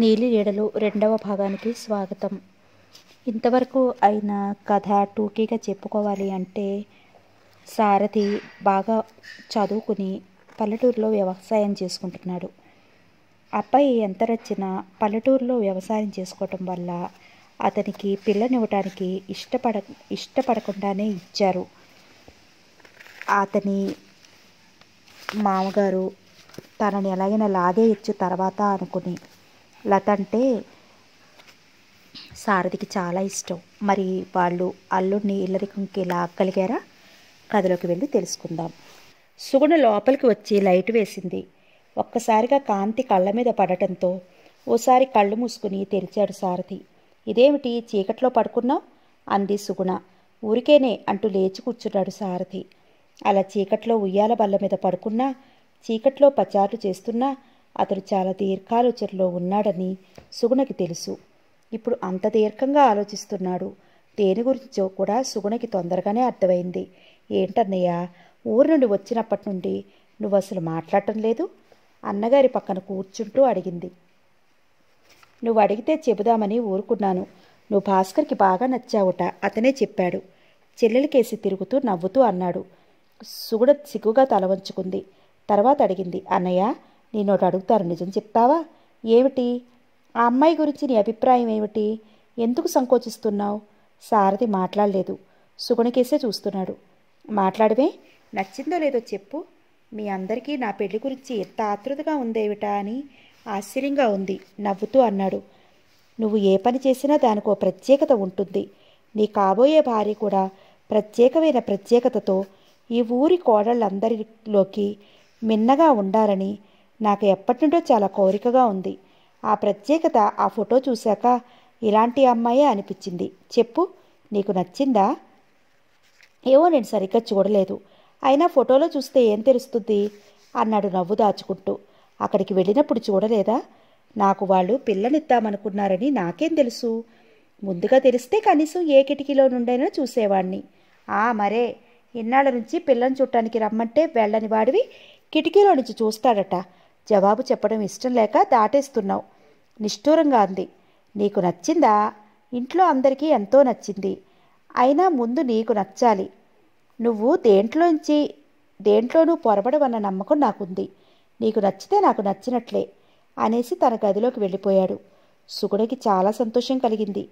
నీలి ఎడలు రెండవ భాగానికి స్వాగతం ఇంతవరకు అయిన కథ టూకీగా చెప్పుకోవాలి అంటే సారథి బాగా చదువుకుని పల్లెటూరులో వ్యవసాయం చేసుకుంటున్నాడు అబ్బాయి ఎంత రచ్చినా పల్లెటూరులో వ్యవసాయం చేసుకోవటం వల్ల అతనికి పిల్లనివ్వటానికి ఇష్టపడ ఇష్టపడకుండానే ఇచ్చారు అతని మామగారు తనని ఎలాగైనా లాగే ఇచ్చు తర్వాత అనుకుని లత అంటే సారథికి చాలా ఇష్టం మరి వాళ్ళు అల్లుడిని ఇల్లరికంకి లాక్కలిగారా కథలోకి వెళ్ళి తెలుసుకుందాం సుగుణ లోపలికి వచ్చి లైట్ వేసింది ఒక్కసారిగా కాంతి కళ్ళ మీద పడటంతో ఓసారి కళ్ళు మూసుకుని తెరిచాడు సారథి ఇదేమిటి చీకట్లో పడుకున్నావు అంది సుగుణ ఊరికేనే అంటూ లేచి కూర్చున్నాడు సారథి అలా చీకట్లో ఉయ్యాల బల్ల మీద పడుకున్నా చీకట్లో పచారులు చేస్తున్నా అతడు చాలా దీర్ఘాలోచనలో ఉన్నాడని సుగుణకి తెలుసు ఇప్పుడు అంత దీర్ఘంగా ఆలోచిస్తున్నాడు దేని గురించో కూడా సుగుణకి తొందరగానే అర్థమైంది ఏంటన్నయ్య ఊరు నుండి వచ్చినప్పటి నుండి నువ్వు అసలు మాట్లాడటం లేదు అన్నగారి పక్కన కూర్చుంటూ అడిగింది నువ్వు అడిగితే చెబుదామని ఊరుకున్నాను నువ్వు భాస్కర్కి బాగా నచ్చావుట అతనే చెప్పాడు చెల్లెలికేసి తిరుగుతూ నవ్వుతూ అన్నాడు సుగుణ సిగ్గుగా తలవంచుకుంది తర్వాత అడిగింది అన్నయ్య నేను ఒకటి అడుగుతారు నిజం చెప్తావా ఏమిటి ఆ అమ్మాయి గురించి నీ అభిప్రాయం ఏమిటి ఎందుకు సంకోచిస్తున్నావు సారథి మాట్లాడలేదు సుగుణకేసే చూస్తున్నాడు మాట్లాడవే నచ్చిందో లేదో చెప్పు మీ అందరికీ నా పెళ్లి గురించి ఎంత ఆతృతగా ఉందేమిటా అని ఆశ్చర్యంగా ఉంది నవ్వుతూ అన్నాడు నువ్వు ఏ పని చేసినా దానికి ఓ ప్రత్యేకత ఉంటుంది నీ కాబోయే భార్య కూడా ప్రత్యేకమైన ప్రత్యేకతతో ఈ ఊరి కోడళ్ళందరిలోకి మిన్నగా ఉండాలని నాకు ఎప్పటి నుండో చాలా కోరికగా ఉంది ఆ ప్రత్యేకత ఆ ఫోటో చూశాక ఇలాంటి అమ్మాయే అనిపించింది చెప్పు నీకు నచ్చిందా ఏవో నేను సరిగ్గా చూడలేదు అయినా ఫోటోలో చూస్తే ఏం తెలుస్తుంది అన్నాడు నవ్వు దాచుకుంటూ అక్కడికి వెళ్ళినప్పుడు చూడలేదా నాకు వాళ్ళు పిల్లనిద్దామనుకున్నారని నాకేం తెలుసు ముందుగా తెలిస్తే కనీసం ఏ కిటికీలో నుండైనా చూసేవాణ్ణి ఆ మరే ఇన్నాళ్ళ నుంచి పిల్లని చూడటానికి రమ్మంటే వెళ్ళని వాడివి కిటికీలో నుంచి చూస్తాడట జవాబు చెప్పడం ఇష్టం లేక దాటేస్తున్నావు నిష్ఠూరంగా అంది నీకు నచ్చిందా ఇంట్లో అందరికీ ఎంతో నచ్చింది అయినా ముందు నీకు నచ్చాలి నువ్వు దేంట్లోంచి దేంట్లోనూ పొరబడవన్న నమ్మకం నాకుంది నీకు నచ్చితే నాకు నచ్చినట్లే అనేసి తన గదిలోకి వెళ్ళిపోయాడు సుగుడికి చాలా సంతోషం కలిగింది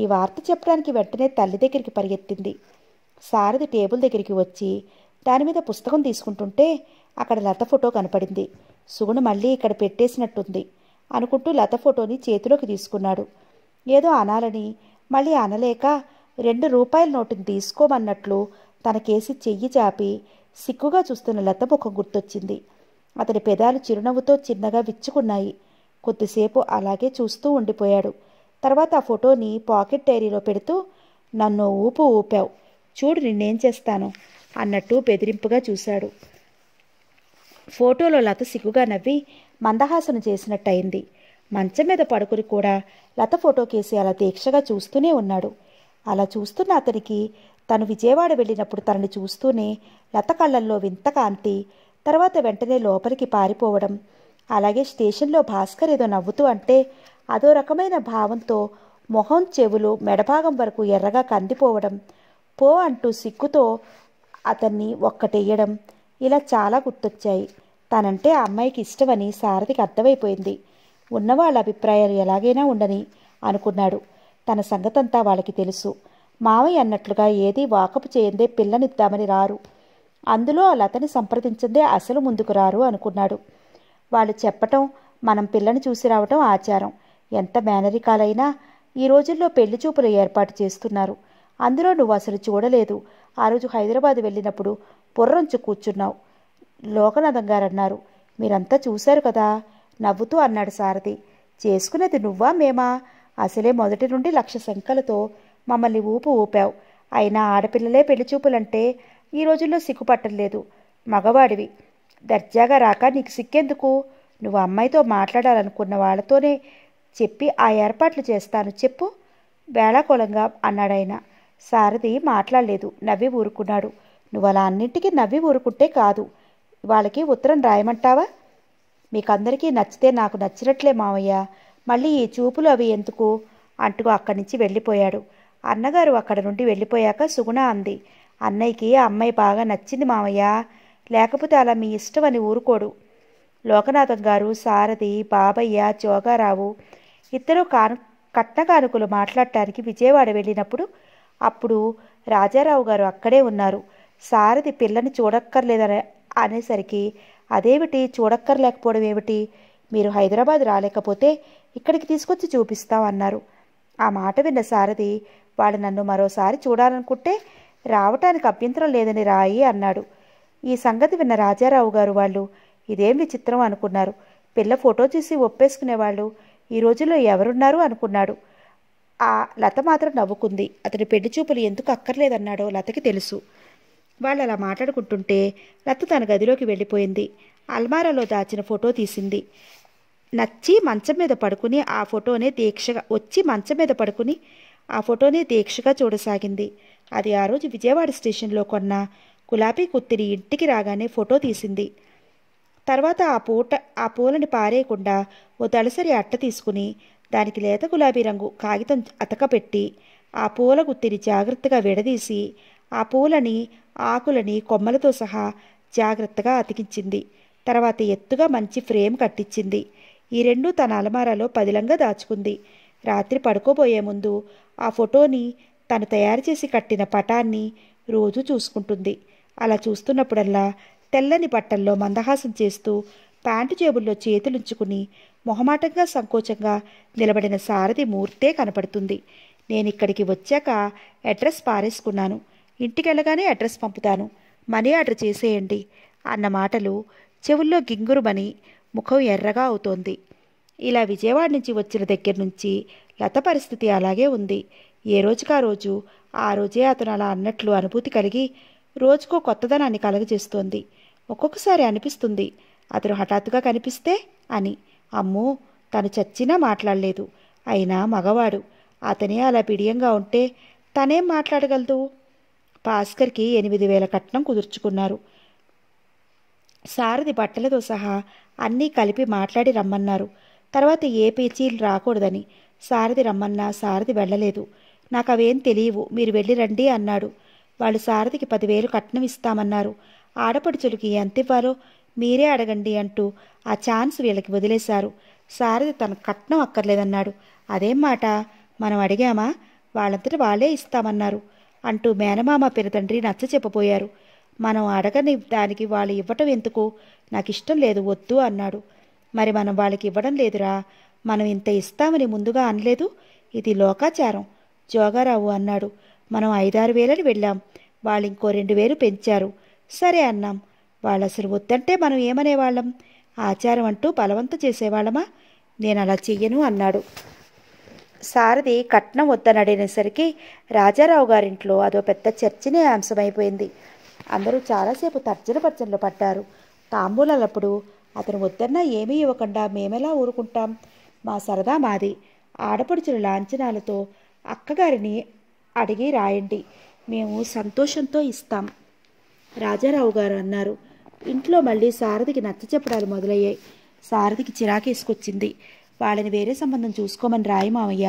ఈ వార్త చెప్పడానికి వెంటనే తల్లి దగ్గరికి పరిగెత్తింది సారథి టేబుల్ దగ్గరికి వచ్చి దాని మీద పుస్తకం తీసుకుంటుంటే అక్కడ లత ఫోటో కనపడింది సుగుణ మళ్ళీ ఇక్కడ పెట్టేసినట్టుంది అనుకుంటూ లత ఫోటోని చేతిలోకి తీసుకున్నాడు ఏదో అనాలని మళ్ళీ అనలేక రెండు రూపాయల నోటుని తీసుకోమన్నట్లు తనకేసి చెయ్యి చాపి సిక్కుగా చూస్తున్న లత ముఖం గుర్తొచ్చింది అతని పెదాలు చిరునవ్వుతో చిన్నగా విచ్చుకున్నాయి కొద్దిసేపు అలాగే చూస్తూ ఉండిపోయాడు తర్వాత ఆ ఫోటోని పాకెట్ డైరీలో పెడుతూ నన్ను ఊపు ఊపావు చూడు నిన్నేం చేస్తాను అన్నట్టు బెదిరింపుగా చూశాడు ఫోటోలో లత సిగ్గుగా నవ్వి మందహాసన చేసినట్టయింది మంచం మీద పడుకుని కూడా లత ఫోటోకేసి అలా దీక్షగా చూస్తూనే ఉన్నాడు అలా చూస్తున్న అతనికి తను విజయవాడ వెళ్ళినప్పుడు తనని చూస్తూనే లత కళ్ళల్లో వింత కాంతి తర్వాత వెంటనే లోపలికి పారిపోవడం అలాగే స్టేషన్లో భాస్కర్ ఏదో నవ్వుతూ అంటే అదో రకమైన భావంతో మొహం చెవులు మెడభాగం వరకు ఎర్రగా కందిపోవడం పో అంటూ సిగ్గుతో అతన్ని ఒక్కటేయడం ఇలా చాలా గుర్తొచ్చాయి తనంటే ఆ అమ్మాయికి ఇష్టమని సారథికి అర్థమైపోయింది ఉన్న వాళ్ళ అభిప్రాయాలు ఎలాగైనా ఉండని అనుకున్నాడు తన సంగతంతా వాళ్ళకి తెలుసు మావయ్య అన్నట్లుగా ఏదీ వాకపు చేయందే పిల్లనిద్దామని రారు అందులో లతని సంప్రదించిందే అసలు ముందుకు రారు అనుకున్నాడు వాళ్ళు చెప్పటం మనం పిల్లని చూసి రావటం ఆచారం ఎంత మేనరికాలైనా ఈ రోజుల్లో పెళ్లి చూపులు ఏర్పాటు చేస్తున్నారు అందులో నువ్వు అసలు చూడలేదు ఆ రోజు హైదరాబాద్ వెళ్ళినప్పుడు పొర్రంచు కూర్చున్నావు లోకనాథం గారన్నారు మీరంతా చూశారు కదా నవ్వుతూ అన్నాడు సారథి చేసుకునేది నువ్వా మేమా అసలే మొదటి నుండి లక్ష శంకలతో మమ్మల్ని ఊపు ఊపావు అయినా ఆడపిల్లలే పెళ్లి చూపులంటే ఈ రోజుల్లో సిగ్గుపట్టలేదు మగవాడివి దర్జాగా రాక నీకు సిక్కేందుకు నువ్వు అమ్మాయితో మాట్లాడాలనుకున్న వాళ్ళతోనే చెప్పి ఆ ఏర్పాట్లు చేస్తాను చెప్పు వేళాకోళంగా అన్నాడాయన సారథి మాట్లాడలేదు నవ్వి ఊరుకున్నాడు నువ్వు అలా అన్నింటికీ నవ్వి ఊరుకుంటే కాదు వాళ్ళకి ఉత్తరం రాయమంటావా మీకందరికీ నచ్చితే నాకు నచ్చినట్లే మావయ్య మళ్ళీ ఈ చూపులు అవి ఎందుకు అంటూ అక్కడి నుంచి వెళ్ళిపోయాడు అన్నగారు అక్కడ నుండి వెళ్ళిపోయాక సుగుణ అంది అన్నయ్యకి అమ్మాయి బాగా నచ్చింది మావయ్య లేకపోతే అలా మీ ఇష్టం అని ఊరుకోడు లోకనాథం గారు సారథి బాబయ్య జోగారావు ఇద్దరు కాను కట్న కానుకలు మాట్లాడటానికి విజయవాడ వెళ్ళినప్పుడు అప్పుడు రాజారావు గారు అక్కడే ఉన్నారు సారథి పిల్లని చూడక్కర్లేదని అనేసరికి అదేమిటి చూడక్కర్లేకపోవడం ఏమిటి మీరు హైదరాబాద్ రాలేకపోతే ఇక్కడికి తీసుకొచ్చి చూపిస్తాం అన్నారు ఆ మాట విన్న సారథి వాడు నన్ను మరోసారి చూడాలనుకుంటే రావటానికి అభ్యంతరం లేదని రాయి అన్నాడు ఈ సంగతి విన్న రాజారావు గారు వాళ్ళు ఇదేం విచిత్రం అనుకున్నారు పిల్ల ఫోటో చూసి ఒప్పేసుకునేవాళ్ళు ఈ రోజుల్లో ఎవరున్నారు అనుకున్నాడు ఆ లత మాత్రం నవ్వుకుంది అతని పెళ్లి చూపులు ఎందుకు అక్కర్లేదన్నాడో లతకి తెలుసు వాళ్ళు అలా మాట్లాడుకుంటుంటే లత తన గదిలోకి వెళ్ళిపోయింది అల్మారాలో దాచిన ఫోటో తీసింది నచ్చి మంచం మీద పడుకుని ఆ ఫోటోనే దీక్షగా వచ్చి మంచం మీద పడుకుని ఆ ఫోటోనే దీక్షగా చూడసాగింది అది ఆ రోజు విజయవాడ స్టేషన్లో కొన్న గులాబీ కుత్తిరి ఇంటికి రాగానే ఫోటో తీసింది తర్వాత ఆ పూట ఆ పూలని పారేయకుండా ఓ తలసరి అట్ట తీసుకుని దానికి లేత గులాబీ రంగు కాగితం అతకపెట్టి ఆ పూల గుత్తిని జాగ్రత్తగా విడదీసి ఆ పూలని ఆకులని కొమ్మలతో సహా జాగ్రత్తగా అతికించింది తర్వాత ఎత్తుగా మంచి ఫ్రేమ్ కట్టించింది ఈ రెండు తన అలమారాలో పదిలంగా దాచుకుంది రాత్రి పడుకోబోయే ముందు ఆ ఫోటోని తను తయారు చేసి కట్టిన పటాన్ని రోజు చూసుకుంటుంది అలా చూస్తున్నప్పుడల్లా తెల్లని బట్టల్లో మందహాసం చేస్తూ ప్యాంటు జేబుల్లో చేతులుంచుకుని మొహమాటంగా సంకోచంగా నిలబడిన సారథి మూర్తే కనపడుతుంది నేను ఇక్కడికి వచ్చాక అడ్రస్ పారేసుకున్నాను ఇంటికి వెళ్ళగానే అడ్రస్ పంపుతాను మనీ ఆర్డర్ చేసేయండి అన్న మాటలు చెవుల్లో గింగురుమని ముఖం ఎర్రగా అవుతోంది ఇలా విజయవాడ నుంచి వచ్చిన దగ్గర నుంచి లత పరిస్థితి అలాగే ఉంది ఏ రోజుకా రోజు ఆ రోజే అతను అలా అన్నట్లు అనుభూతి కలిగి రోజుకో కొత్తదనాన్ని కలగజేస్తోంది ఒక్కొక్కసారి అనిపిస్తుంది అతను హఠాత్తుగా కనిపిస్తే అని అమ్మో తను చచ్చినా మాట్లాడలేదు అయినా మగవాడు అతనే అలా బిడియంగా ఉంటే తనేం మాట్లాడగలదు భాస్కర్కి ఎనిమిది వేల కట్నం కుదుర్చుకున్నారు సారథి బట్టలతో సహా అన్నీ కలిపి మాట్లాడి రమ్మన్నారు తర్వాత ఏ పేచీలు రాకూడదని సారథి రమ్మన్నా సారథి వెళ్ళలేదు నాకు అవేం తెలియవు మీరు వెళ్ళి రండి అన్నాడు వాళ్ళు సారథికి పదివేలు కట్నం ఇస్తామన్నారు ఆడపడుచులకి ఎంత ఇవ్వాలో మీరే అడగండి అంటూ ఆ ఛాన్స్ వీళ్ళకి వదిలేశారు సారథి తన కట్నం అక్కర్లేదన్నాడు అదేం మాట మనం అడిగామా వాళ్ళంతటి వాళ్ళే ఇస్తామన్నారు అంటూ మేనమామ పిరతండ్రి నచ్చ చెప్పబోయారు మనం అడగని దానికి వాళ్ళు ఇవ్వటం ఎందుకు నాకు ఇష్టం లేదు వద్దు అన్నాడు మరి మనం వాళ్ళకి ఇవ్వడం లేదురా మనం ఇంత ఇస్తామని ముందుగా అనలేదు ఇది లోకాచారం జోగారావు అన్నాడు మనం ఐదారు వేలని వెళ్ళాం వాళ్ళు ఇంకో రెండు వేలు పెంచారు సరే అన్నాం వాళ్ళు అసలు వద్దంటే మనం ఏమనేవాళ్ళం ఆచారం అంటూ బలవంత చేసేవాళ్ళమా నేను అలా చెయ్యను అన్నాడు సారథి కట్నం వద్దని రాజారావు గారింట్లో అదో పెద్ద చర్చనే అంశమైపోయింది అందరూ చాలాసేపు తర్జన పర్జనలు పడ్డారు తాంబూలాలప్పుడు అతను వద్దన్నా ఏమీ ఇవ్వకుండా మేమెలా ఊరుకుంటాం మా సరదా మాది ఆడపడుచుల లాంఛనాలతో అక్కగారిని అడిగి రాయండి మేము సంతోషంతో ఇస్తాం రాజారావు గారు అన్నారు ఇంట్లో మళ్ళీ సారథికి నచ్చ చెప్పడాలు మొదలయ్యాయి సారథికి చిరాకేసుకొచ్చింది వాళ్ళని వేరే సంబంధం చూసుకోమని రాయి మామయ్య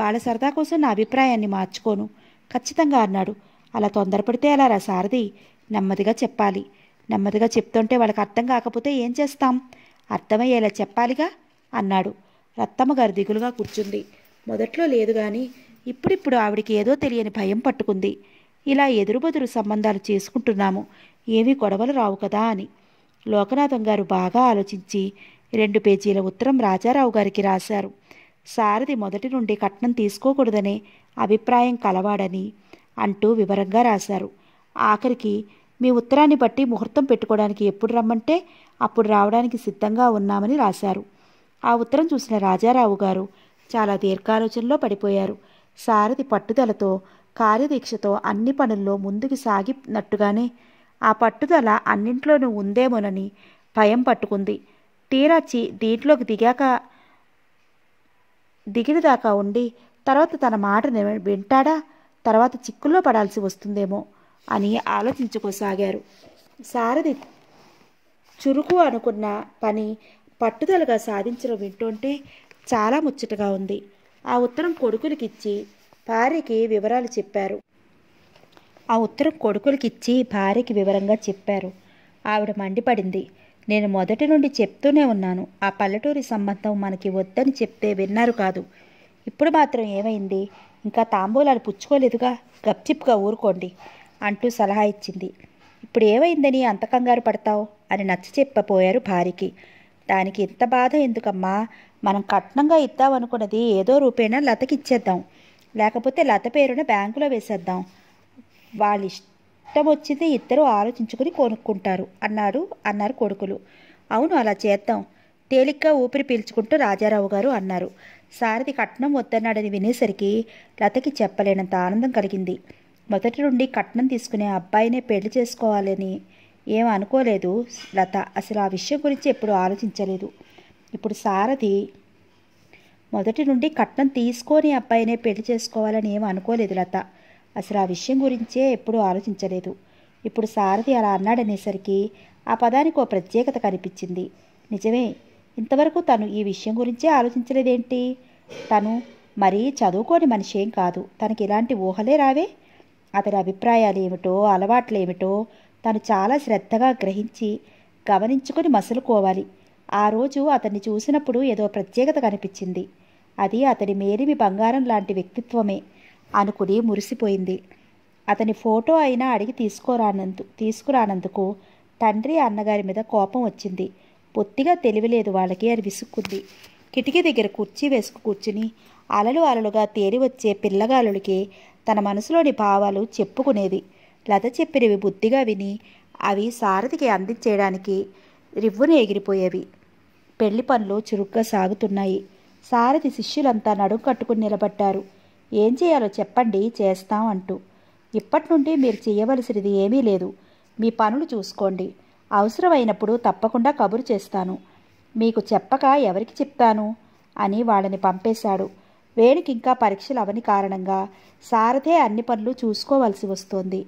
వాళ్ళ సరదా కోసం నా అభిప్రాయాన్ని మార్చుకోను ఖచ్చితంగా అన్నాడు అలా తొందరపడితే అలా రా సారథి నెమ్మదిగా చెప్పాలి నెమ్మదిగా చెప్తుంటే వాళ్ళకి అర్థం కాకపోతే ఏం చేస్తాం అర్థమయ్యేలా చెప్పాలిగా అన్నాడు రత్తమ్మ గారు దిగులుగా కూర్చుంది మొదట్లో లేదు కానీ ఇప్పుడిప్పుడు ఆవిడికి ఏదో తెలియని భయం పట్టుకుంది ఇలా ఎదురుబదురు సంబంధాలు చేసుకుంటున్నాము ఏమీ గొడవలు రావు కదా అని లోకనాథం గారు బాగా ఆలోచించి రెండు పేజీల ఉత్తరం రాజారావు గారికి రాశారు సారథి మొదటి నుండి కట్నం తీసుకోకూడదనే అభిప్రాయం కలవాడని అంటూ వివరంగా రాశారు ఆఖరికి మీ ఉత్తరాన్ని బట్టి ముహూర్తం పెట్టుకోవడానికి ఎప్పుడు రమ్మంటే అప్పుడు రావడానికి సిద్ధంగా ఉన్నామని రాశారు ఆ ఉత్తరం చూసిన రాజారావు గారు చాలా దీర్ఘాలోచనలో పడిపోయారు సారథి పట్టుదలతో కార్యదీక్షతో అన్ని పనుల్లో ముందుకు సాగినట్టుగానే ఆ పట్టుదల అన్నింట్లోనూ ఉందేమోనని భయం పట్టుకుంది టీరాచి దీంట్లోకి దిగాక దిగినదాకా ఉండి తర్వాత తన మాట వింటాడా తర్వాత చిక్కుల్లో పడాల్సి వస్తుందేమో అని ఆలోచించుకోసాగారు సారథి చురుకు అనుకున్న పని పట్టుదలగా సాధించడం వింటుంటే చాలా ముచ్చటగా ఉంది ఆ ఉత్తరం కొడుకులకిచ్చి భార్యకి వివరాలు చెప్పారు ఆ ఉత్తరం కొడుకులకిచ్చి భార్యకి వివరంగా చెప్పారు ఆవిడ మండిపడింది నేను మొదటి నుండి చెప్తూనే ఉన్నాను ఆ పల్లెటూరి సంబంధం మనకి వద్దని చెప్తే విన్నారు కాదు ఇప్పుడు మాత్రం ఏమైంది ఇంకా తాంబూలాలు పుచ్చుకోలేదుగా గప్చిప్గా ఊరుకోండి అంటూ సలహా ఇచ్చింది ఇప్పుడు ఏమైందని అంత కంగారు పడతావు అని నచ్చ చెప్పపోయారు భార్యకి దానికి ఇంత బాధ ఎందుకమ్మా మనం కట్నంగా ఇద్దామనుకున్నది ఏదో రూపేణా లతకిచ్చేద్దాం లేకపోతే లత పేరున బ్యాంకులో వేసేద్దాం వాళ్ళ ఇష్టం వచ్చింది ఇద్దరు ఆలోచించుకుని కొనుక్కుంటారు అన్నారు అన్నారు కొడుకులు అవును అలా చేద్దాం తేలిగ్గా ఊపిరి పీల్చుకుంటూ రాజారావు గారు అన్నారు సారథి కట్నం వద్దన్నాడని వినేసరికి లతకి చెప్పలేనంత ఆనందం కలిగింది మొదటి నుండి కట్నం తీసుకునే అబ్బాయినే పెళ్లి చేసుకోవాలని ఏం అనుకోలేదు లత అసలు ఆ విషయం గురించి ఎప్పుడు ఆలోచించలేదు ఇప్పుడు సారథి మొదటి నుండి కట్నం తీసుకొని అబ్బాయినే పెళ్లి చేసుకోవాలని ఏం అనుకోలేదు లత అసలు ఆ విషయం గురించే ఎప్పుడూ ఆలోచించలేదు ఇప్పుడు సారథి అలా అన్నాడనేసరికి ఆ పదానికి ఓ ప్రత్యేకత కనిపించింది నిజమే ఇంతవరకు తను ఈ విషయం గురించే ఆలోచించలేదేంటి తను మరీ చదువుకోని మనిషేం కాదు తనకి ఇలాంటి ఊహలే రావే అతని అభిప్రాయాలు ఏమిటో అలవాట్లు ఏమిటో తను చాలా శ్రద్ధగా గ్రహించి గమనించుకొని మసులుకోవాలి ఆ రోజు అతన్ని చూసినప్పుడు ఏదో ప్రత్యేకత కనిపించింది అది అతడి మేరిమి బంగారం లాంటి వ్యక్తిత్వమే అనుకుని మురిసిపోయింది అతని ఫోటో అయినా అడిగి తీసుకోరానందు తీసుకురానందుకు తండ్రి అన్నగారి మీద కోపం వచ్చింది పొత్తిగా తెలివిలేదు వాళ్ళకి అని విసుక్కుంది కిటికీ దగ్గర కుర్చీ వేసుకు కూర్చుని అలలు అలలుగా తేరి వచ్చే పిల్లగాలుడికి తన మనసులోని భావాలు చెప్పుకునేది లత చెప్పినవి బుద్ధిగా విని అవి సారథికి అందించేయడానికి రివ్వును ఎగిరిపోయేవి పెళ్లి పనులు చురుగ్గా సాగుతున్నాయి సారథి శిష్యులంతా నడుం కట్టుకుని నిలబడ్డారు ఏం చేయాలో చెప్పండి చేస్తాం అంటూ ఇప్పటి నుండి మీరు చేయవలసినది ఏమీ లేదు మీ పనులు చూసుకోండి అవసరమైనప్పుడు తప్పకుండా కబురు చేస్తాను మీకు చెప్పక ఎవరికి చెప్తాను అని వాళ్ళని పంపేశాడు వేణుకింకా పరీక్షలు అవని కారణంగా సారథే అన్ని పనులు చూసుకోవలసి వస్తోంది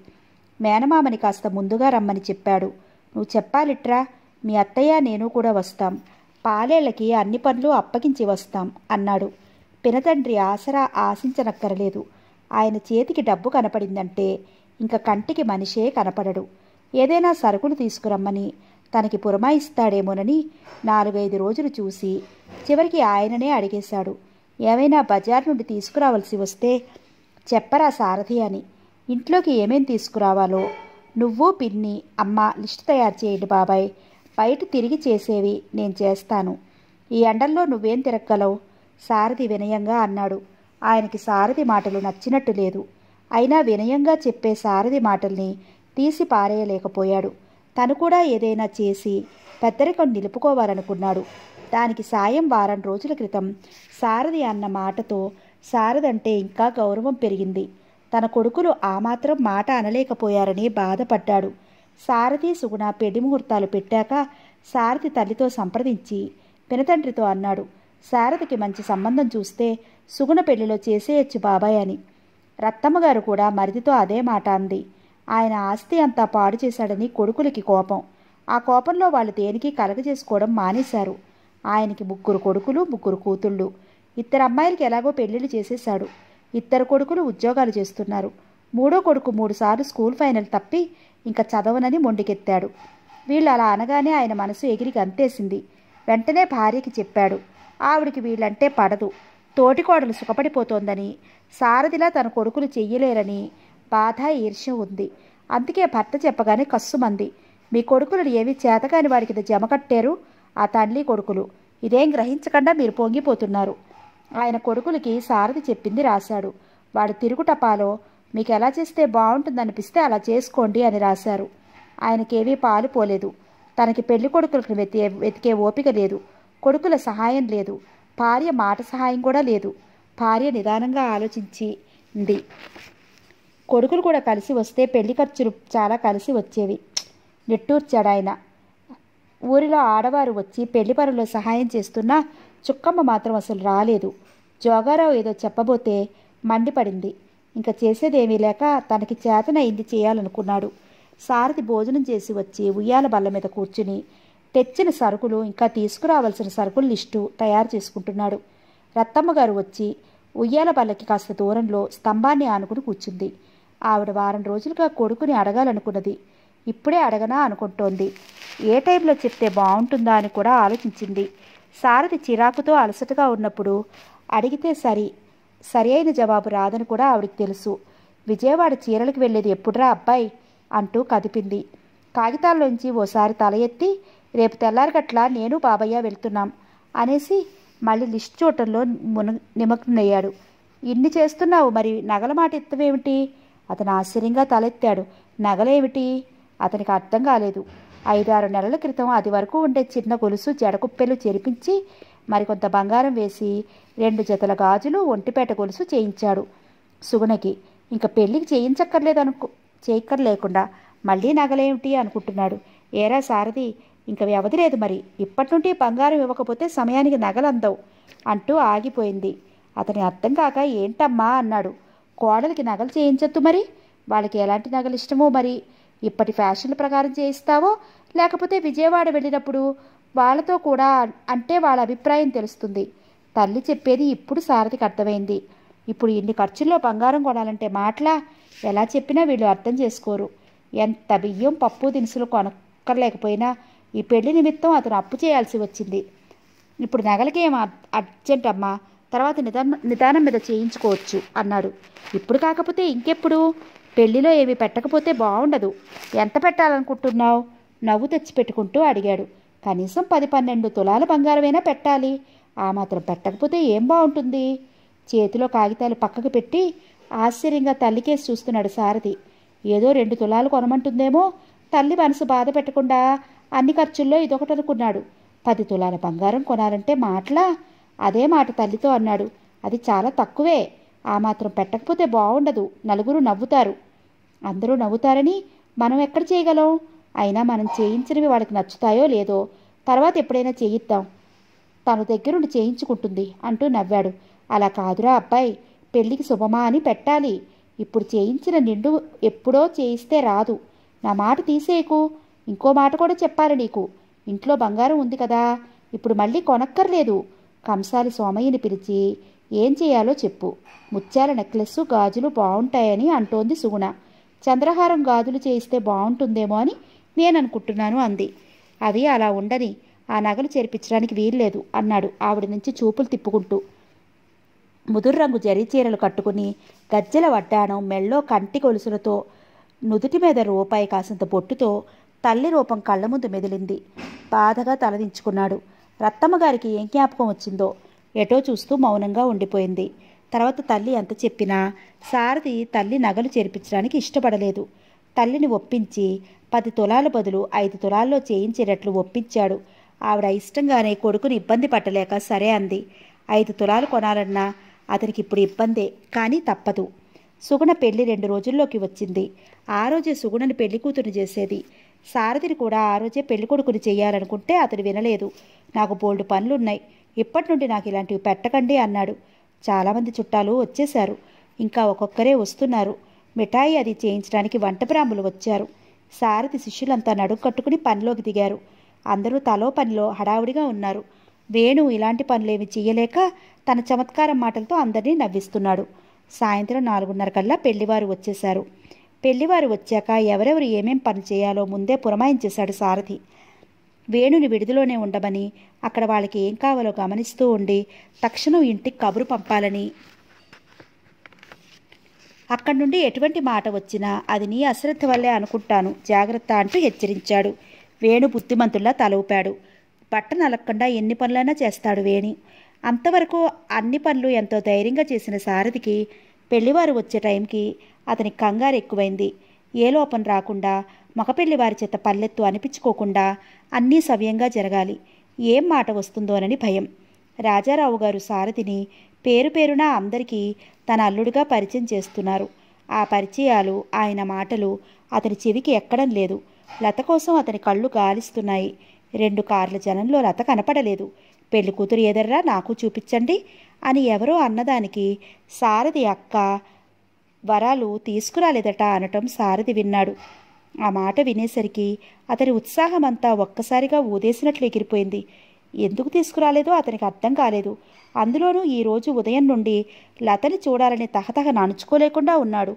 మేనమామని కాస్త ముందుగా రమ్మని చెప్పాడు నువ్వు చెప్పాలిట్రా మీ అత్తయ్య నేను కూడా వస్తాం పాలేళ్ళకి అన్ని పనులు అప్పగించి వస్తాం అన్నాడు పినతండ్రి ఆసరా ఆశించనక్కరలేదు ఆయన చేతికి డబ్బు కనపడిందంటే ఇంక కంటికి మనిషే కనపడడు ఏదైనా సరుకులు తీసుకురమ్మని తనకి పురమాయిస్తాడేమోనని నాలుగైదు రోజులు చూసి చివరికి ఆయననే అడిగేశాడు ఏమైనా బజార్ నుండి తీసుకురావలసి వస్తే చెప్పరా సారథి అని ఇంట్లోకి ఏమేం తీసుకురావాలో నువ్వు పిన్ని అమ్మ లిస్ట్ తయారు చేయండి బాబాయ్ బయట తిరిగి చేసేవి నేను చేస్తాను ఈ ఎండల్లో నువ్వేం తిరగలవు సారథి వినయంగా అన్నాడు ఆయనకి సారథి మాటలు నచ్చినట్టు లేదు అయినా వినయంగా చెప్పే సారథి మాటల్ని తీసి పారేయలేకపోయాడు తను కూడా ఏదైనా చేసి పెద్దరికం నిలుపుకోవాలనుకున్నాడు దానికి సాయం వారం రోజుల క్రితం సారథి అన్న మాటతో అంటే ఇంకా గౌరవం పెరిగింది తన కొడుకులు ఆ మాత్రం మాట అనలేకపోయారని బాధపడ్డాడు సారథి సుగుణ పెళ్లి ముహూర్తాలు పెట్టాక సారథి తల్లితో సంప్రదించి పినతండ్రితో అన్నాడు శారదకి మంచి సంబంధం చూస్తే సుగుణ పెళ్లిలో చేసేయచ్చు బాబాయ్ అని రత్తమ్మగారు కూడా మరిదితో అదే మాట అంది ఆయన ఆస్తి అంతా పాడు చేశాడని కొడుకులకి కోపం ఆ కోపంలో వాళ్ళు దేనికి కలగజేసుకోవడం మానేశారు ఆయనకి ముగ్గురు కొడుకులు ముగ్గురు కూతుళ్ళు ఇద్దరు అమ్మాయిలకి ఎలాగో పెళ్లిళ్ళు చేసేశాడు ఇద్దరు కొడుకులు ఉద్యోగాలు చేస్తున్నారు మూడో కొడుకు మూడుసార్లు స్కూల్ ఫైనల్ తప్పి ఇంకా చదవనని మొండికెత్తాడు వీళ్ళు అలా అనగానే ఆయన మనసు ఎగిరి గంతేసింది వెంటనే భార్యకి చెప్పాడు ఆవిడికి వీళ్ళంటే పడదు తోటికోడలు సుఖపడిపోతోందని సారథిలా తన కొడుకులు చెయ్యలేరని బాధ ఈర్ష్యం ఉంది అందుకే భర్త చెప్పగానే కస్సుమంది మీ కొడుకులను ఏవి చేతకాని వారికి జమ కట్టారు ఆ తల్లి కొడుకులు ఇదేం గ్రహించకుండా మీరు పొంగిపోతున్నారు ఆయన కొడుకులకి సారథి చెప్పింది రాశాడు వాడు తిరుగుటపాలో మీకు ఎలా చేస్తే బాగుంటుందనిపిస్తే అలా చేసుకోండి అని రాశారు ఆయనకేవీ పాలు పోలేదు తనకి పెళ్లి కొడుకులకు వెతికే ఓపిక లేదు కొడుకుల సహాయం లేదు భార్య మాట సహాయం కూడా లేదు భార్య నిదానంగా ఆలోచించింది కొడుకులు కూడా కలిసి వస్తే పెళ్లి ఖర్చులు చాలా కలిసి వచ్చేవి నెట్టూర్చాడు ఆయన ఊరిలో ఆడవారు వచ్చి పెళ్లి పనుల్లో సహాయం చేస్తున్నా చుక్కమ్మ మాత్రం అసలు రాలేదు జోగారావు ఏదో చెప్పబోతే మండిపడింది ఇంకా చేసేదేమీ లేక తనకి చేతనైంది చేయాలనుకున్నాడు సారథి భోజనం చేసి వచ్చి ఉయ్యాల బల్ల మీద కూర్చుని తెచ్చిన సరుకులు ఇంకా తీసుకురావాల్సిన సరుకుల లిస్టు తయారు చేసుకుంటున్నాడు రత్తమ్మగారు వచ్చి ఉయ్యాల బల్లకి కాస్త దూరంలో స్తంభాన్ని ఆనుకుని కూర్చుంది ఆవిడ వారం రోజులుగా కొడుకుని అడగాలనుకున్నది ఇప్పుడే అడగనా అనుకుంటోంది ఏ టైంలో చెప్తే బాగుంటుందా అని కూడా ఆలోచించింది సారథి చిరాకుతో అలసటగా ఉన్నప్పుడు అడిగితే సరి సరి అయిన జవాబు రాదని కూడా ఆవిడికి తెలుసు విజయవాడ చీరలకు వెళ్ళేది ఎప్పుడురా అబ్బాయి అంటూ కదిపింది కాగితాల్లోంచి ఓసారి తల ఎత్తి రేపు తెల్లారగట్ల నేను బాబయ్య వెళ్తున్నాం అనేసి మళ్ళీ లిస్ట్ చూడటంలో మున నిమగ్నయ్యాడు ఇన్ని చేస్తున్నావు మరి నగల మాట ఎత్తవేమిటి అతను ఆశ్చర్యంగా తలెత్తాడు నగలేమిటి అతనికి అర్థం కాలేదు ఐదారు నెలల క్రితం అది వరకు ఉండే చిన్న గొలుసు జడకుప్పెలు చెరిపించి మరికొంత బంగారం వేసి రెండు జతల గాజులు ఒంటిపేట గొలుసు చేయించాడు సుగుణకి ఇంకా పెళ్ళికి చేయించక్కర్లేదు అనుకు చేయక్కర్లేకుండా మళ్ళీ నగలేమిటి అనుకుంటున్నాడు ఏరా సారథి ఇంక వ్యవధి లేదు మరి ఇప్పటి నుండి బంగారం ఇవ్వకపోతే సమయానికి నగలందవు అంటూ ఆగిపోయింది అతని అర్థం కాక ఏంటమ్మా అన్నాడు కోడలికి నగలు చేయించొద్దు మరి వాళ్ళకి ఎలాంటి నగలు ఇష్టమో మరి ఇప్పటి ఫ్యాషన్ల ప్రకారం చేయిస్తావో లేకపోతే విజయవాడ వెళ్ళినప్పుడు వాళ్ళతో కూడా అంటే వాళ్ళ అభిప్రాయం తెలుస్తుంది తల్లి చెప్పేది ఇప్పుడు సారథికి అర్థమైంది ఇప్పుడు ఇన్ని ఖర్చుల్లో బంగారం కొనాలంటే మాటలా ఎలా చెప్పినా వీళ్ళు అర్థం చేసుకోరు ఎంత బియ్యం పప్పు దినుసులు కొనక్కర్లేకపోయినా ఈ పెళ్లి నిమిత్తం అతను అప్పు చేయాల్సి వచ్చింది ఇప్పుడు నగలకేం అర్జెంట్ అమ్మా తర్వాత నిదానం నిదానం మీద చేయించుకోవచ్చు అన్నారు ఇప్పుడు కాకపోతే ఇంకెప్పుడు పెళ్లిలో ఏమి పెట్టకపోతే బాగుండదు ఎంత పెట్టాలనుకుంటున్నావు నవ్వు తెచ్చిపెట్టుకుంటూ అడిగాడు కనీసం పది పన్నెండు తులాల బంగారమైనా పెట్టాలి ఆ మాత్రం పెట్టకపోతే ఏం బాగుంటుంది చేతిలో కాగితాలు పక్కకు పెట్టి ఆశ్చర్యంగా తల్లికేసి చూస్తున్నాడు సారథి ఏదో రెండు తులాలు కొనమంటుందేమో తల్లి మనసు బాధ పెట్టకుండా అన్ని ఖర్చుల్లో ఇదొకటి అనుకున్నాడు పది తులాల బంగారం కొనాలంటే మాటలా అదే మాట తల్లితో అన్నాడు అది చాలా తక్కువే ఆ మాత్రం పెట్టకపోతే బాగుండదు నలుగురు నవ్వుతారు అందరూ నవ్వుతారని మనం ఎక్కడ చేయగలం అయినా మనం చేయించినవి వాళ్ళకి నచ్చుతాయో లేదో తర్వాత ఎప్పుడైనా చేయిద్దాం తన దగ్గరుండి చేయించుకుంటుంది అంటూ నవ్వాడు అలా కాదురా అబ్బాయి పెళ్ళికి శుభమా అని పెట్టాలి ఇప్పుడు చేయించిన నిండు ఎప్పుడో చేయిస్తే రాదు నా మాట తీసేయకు ఇంకో మాట కూడా చెప్పాలి నీకు ఇంట్లో బంగారం ఉంది కదా ఇప్పుడు మళ్ళీ కొనక్కర్లేదు కంసాలి సోమయ్యని పిలిచి ఏం చేయాలో చెప్పు ముత్యాల నెక్లెస్ గాజులు బాగుంటాయని అంటోంది సుగుణ చంద్రహారం గాజులు చేయిస్తే బాగుంటుందేమో అని నేను అనుకుంటున్నాను అంది అది అలా ఉండని ఆ నగలు చేర్పించడానికి వీల్లేదు అన్నాడు ఆవిడ నుంచి చూపులు తిప్పుకుంటూ ముదురు రంగు జరీ చీరలు కట్టుకుని గజ్జెల వడ్డానం మెళ్ళో కంటి గొలుసులతో నుదుటి మీద రూపాయి కాసంత బొట్టుతో తల్లి రూపం కళ్ళ ముందు మెదిలింది బాధగా తలదించుకున్నాడు రత్తమ్మగారికి ఏం జ్ఞాపకం వచ్చిందో ఎటో చూస్తూ మౌనంగా ఉండిపోయింది తర్వాత తల్లి ఎంత చెప్పినా సారథి తల్లి నగలు చేర్పించడానికి ఇష్టపడలేదు తల్లిని ఒప్పించి పది తులాల బదులు ఐదు తులాల్లో చేయించేటట్లు ఒప్పించాడు ఆవిడ ఇష్టంగానే కొడుకుని ఇబ్బంది పట్టలేక సరే అంది ఐదు తులాలు కొనాలన్నా అతనికి ఇప్పుడు ఇబ్బందే కానీ తప్పదు సుగుణ పెళ్లి రెండు రోజుల్లోకి వచ్చింది ఆ రోజే సుగుణని పెళ్లి కూతురు చేసేది సారథిని కూడా ఆ రోజే పెళ్ళికొడుకుని చేయాలనుకుంటే అతడు వినలేదు నాకు బోల్డ్ పనులున్నాయి ఇప్పటి నుండి నాకు ఇలాంటివి పెట్టకండి అన్నాడు చాలామంది చుట్టాలు వచ్చేశారు ఇంకా ఒక్కొక్కరే వస్తున్నారు మిఠాయి అది చేయించడానికి వంట ప్రాములు వచ్చారు సారథి శిష్యులంతా నడుము కట్టుకుని పనిలోకి దిగారు అందరూ తలో పనిలో హడావుడిగా ఉన్నారు వేణు ఇలాంటి పనులేమి చేయలేక తన చమత్కారం మాటలతో అందరినీ నవ్విస్తున్నాడు సాయంత్రం నాలుగున్నర కల్లా పెళ్లివారు వచ్చేశారు పెళ్లివారు వచ్చాక ఎవరెవరు ఏమేం పని చేయాలో ముందే పురమాయించేశాడు సారథి వేణుని విడుదలోనే ఉండమని అక్కడ వాళ్ళకి ఏం కావాలో గమనిస్తూ ఉండి తక్షణం ఇంటికి కబురు పంపాలని అక్కడి నుండి ఎటువంటి మాట వచ్చినా అది నీ అశ్రద్ధ వల్లే అనుకుంటాను జాగ్రత్త అంటూ హెచ్చరించాడు వేణు బుద్ధిమంతుల్లా తలూపాడు బట్ట నలక్కుండా ఎన్ని పనులైనా చేస్తాడు వేణి అంతవరకు అన్ని పనులు ఎంతో ధైర్యంగా చేసిన సారథికి పెళ్లివారు వచ్చే టైంకి అతని కంగారు ఎక్కువైంది ఏ లోపం రాకుండా మగపెళ్లి వారి చేత పల్లెత్తు అనిపించుకోకుండా అన్నీ సవ్యంగా జరగాలి ఏం మాట వస్తుందోనని భయం రాజారావు గారు సారథిని పేరు పేరున అందరికీ తన అల్లుడుగా పరిచయం చేస్తున్నారు ఆ పరిచయాలు ఆయన మాటలు అతని చెవికి ఎక్కడం లేదు లత కోసం అతని కళ్ళు గాలిస్తున్నాయి రెండు కార్ల జనంలో లత కనపడలేదు పెళ్లి కూతురు ఎదర్రా నాకు చూపించండి అని ఎవరో అన్నదానికి సారథి అక్క వరాలు తీసుకురాలేదట అనటం సారథి విన్నాడు ఆ మాట వినేసరికి అతని ఉత్సాహం అంతా ఒక్కసారిగా ఊదేసినట్లు ఎగిరిపోయింది ఎందుకు తీసుకురాలేదో అతనికి అర్థం కాలేదు అందులోనూ ఈరోజు ఉదయం నుండి లతని చూడాలని తహతహ నానుచుకోలేకుండా ఉన్నాడు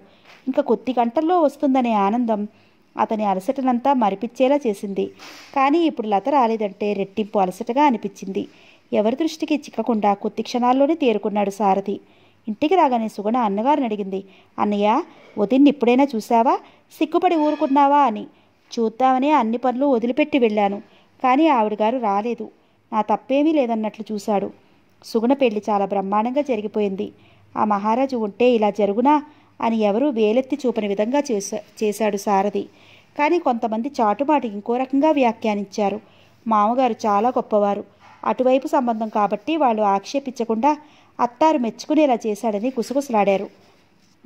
ఇంకా కొద్ది గంటల్లో వస్తుందనే ఆనందం అతని అలసటనంతా మరిపించేలా చేసింది కానీ ఇప్పుడు లత రాలేదంటే రెట్టింపు అలసటగా అనిపించింది ఎవరి దృష్టికి చిక్కకుండా కొద్ది క్షణాల్లోనే తేరుకున్నాడు సారథి ఇంటికి రాగానే సుగుణ అన్నగారిని అడిగింది అన్నయ్య వదిన్ని ఎప్పుడైనా చూసావా సిగ్గుపడి ఊరుకున్నావా అని చూద్దామనే అన్ని పనులు వదిలిపెట్టి వెళ్ళాను కానీ ఆవిడగారు రాలేదు నా తప్పేమీ లేదన్నట్లు చూశాడు సుగుణ పెళ్లి చాలా బ్రహ్మాండంగా జరిగిపోయింది ఆ మహారాజు ఉంటే ఇలా జరుగునా అని ఎవరూ వేలెత్తి చూపని విధంగా చేసా చేశాడు సారథి కానీ కొంతమంది చాటుబాటు ఇంకో రకంగా వ్యాఖ్యానించారు మామగారు చాలా గొప్పవారు అటువైపు సంబంధం కాబట్టి వాళ్ళు ఆక్షేపించకుండా అత్తారు మెచ్చుకునేలా చేశాడని గుసగుసలాడారు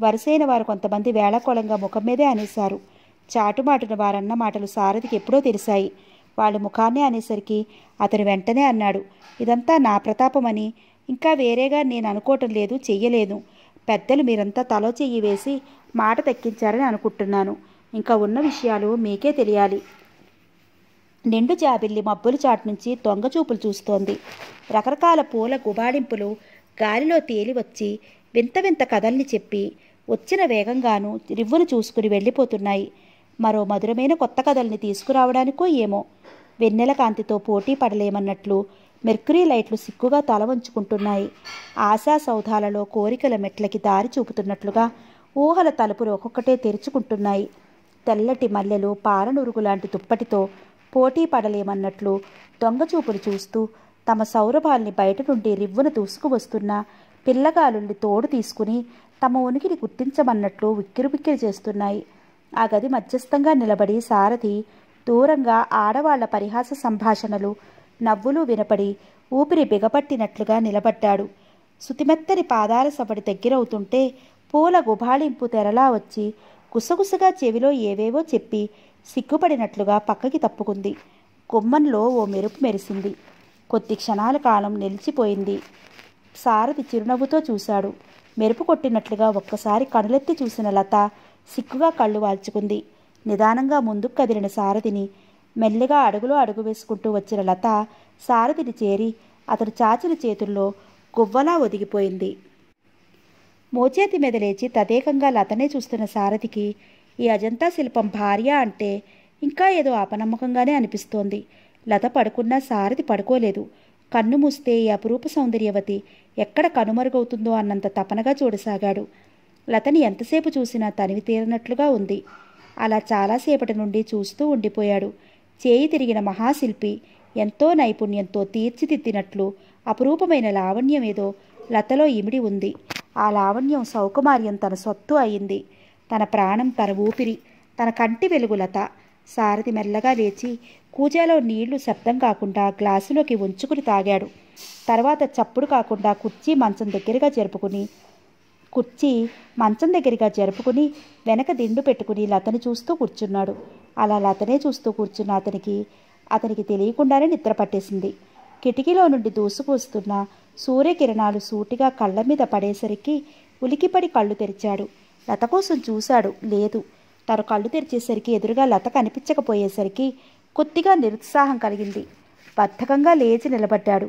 వరుసైన వారు కొంతమంది వేళకోళంగా ముఖం మీదే అనేశారు చాటుమాటున వారన్న మాటలు సారథికి ఎప్పుడో తెలిసాయి వాళ్ళు ముఖాన్నే అనేసరికి అతను వెంటనే అన్నాడు ఇదంతా నా ప్రతాపమని ఇంకా వేరేగా నేను అనుకోవటం లేదు చెయ్యలేదు పెద్దలు మీరంతా తలో చెయ్యి వేసి మాట తక్కించారని అనుకుంటున్నాను ఇంకా ఉన్న విషయాలు మీకే తెలియాలి నిండు జాబిల్లి మబ్బుల చాటు నుంచి దొంగచూపులు చూస్తోంది రకరకాల పూల గుబాళింపులు గాలిలో తేలివచ్చి వింత వింత కథల్ని చెప్పి వచ్చిన వేగంగాను రివ్వును చూసుకుని వెళ్ళిపోతున్నాయి మరో మధురమైన కొత్త కథల్ని తీసుకురావడానికో ఏమో వెన్నెల కాంతితో పోటీ పడలేమన్నట్లు మెర్క్యూరీ లైట్లు సిక్కుగా తల వంచుకుంటున్నాయి ఆశా సౌధాలలో కోరికల మెట్లకి దారి చూపుతున్నట్లుగా ఊహల తలుపులు ఒక్కొక్కటే తెరుచుకుంటున్నాయి తెల్లటి మల్లెలు పాలనురుగు లాంటి దుప్పటితో పోటీ పడలేమన్నట్లు దొంగచూపులు చూస్తూ తమ సౌరభాల్ని బయట నుండి రివ్వున దూసుకువస్తున్న పిల్లగాలుల్ని తోడు తీసుకుని తమ ఉనికిని గుర్తించమన్నట్లు విక్కిరిబిక్కిరి చేస్తున్నాయి ఆ గది మధ్యస్థంగా నిలబడి సారథి దూరంగా ఆడవాళ్ల పరిహాస సంభాషణలు నవ్వులు వినపడి ఊపిరి బిగపట్టినట్లుగా నిలబడ్డాడు సుతిమెత్తని పాదాల సబడి దగ్గరవుతుంటే పూల గుబాళింపు తెరలా వచ్చి గుసగుసగా చెవిలో ఏవేవో చెప్పి సిగ్గుపడినట్లుగా పక్కకి తప్పుకుంది గుమ్మంలో ఓ మెరుపు మెరిసింది కొద్ది క్షణాల కాలం నిలిచిపోయింది సారథి చిరునవ్వుతో చూశాడు మెరుపు కొట్టినట్లుగా ఒక్కసారి కనులెత్తి చూసిన లత సిక్కుగా కళ్ళు వాల్చుకుంది నిదానంగా ముందుకు కదిలిన సారథిని మెల్లిగా అడుగులో అడుగు వేసుకుంటూ వచ్చిన లత సారథిని చేరి అతడు చాచిన చేతుల్లో గువ్వలా ఒదిగిపోయింది మోచేతి మీద లేచి తదేకంగా లతనే చూస్తున్న సారథికి ఈ అజంతా శిల్పం భార్య అంటే ఇంకా ఏదో అపనమ్మకంగానే అనిపిస్తోంది లత పడుకున్నా సారథి పడుకోలేదు కన్ను మూస్తే ఈ అపురూప సౌందర్యవతి ఎక్కడ కనుమరుగవుతుందో అన్నంత తపనగా చూడసాగాడు లతని ఎంతసేపు చూసినా తనివి తీరనట్లుగా ఉంది అలా చాలాసేపటి నుండి చూస్తూ ఉండిపోయాడు చేయి తిరిగిన మహాశిల్పి ఎంతో నైపుణ్యంతో తీర్చిదిద్దినట్లు అపురూపమైన లావణ్యం ఏదో లతలో ఇమిడి ఉంది ఆ లావణ్యం సౌకుమార్యం తన సొత్తు అయింది తన ప్రాణం తన ఊపిరి తన కంటి వెలుగు లత సారథి మెల్లగా లేచి కూజాలో నీళ్లు శబ్దం కాకుండా గ్లాసులోకి ఉంచుకుని తాగాడు తర్వాత చప్పుడు కాకుండా కుర్చీ మంచం దగ్గరగా జరుపుకుని కుర్చీ మంచం దగ్గరగా జరుపుకుని వెనక దిండు పెట్టుకుని లతని చూస్తూ కూర్చున్నాడు అలా లతనే చూస్తూ కూర్చున్న అతనికి అతనికి తెలియకుండానే నిద్ర పట్టేసింది కిటికీలో నుండి దూసుకొస్తున్న సూర్యకిరణాలు సూటిగా కళ్ళ మీద పడేసరికి ఉలికిపడి కళ్ళు తెరిచాడు లత కోసం చూశాడు లేదు తను కళ్ళు తెరిచేసరికి ఎదురుగా లత కనిపించకపోయేసరికి కొద్దిగా నిరుత్సాహం కలిగింది బద్ధకంగా లేచి నిలబడ్డాడు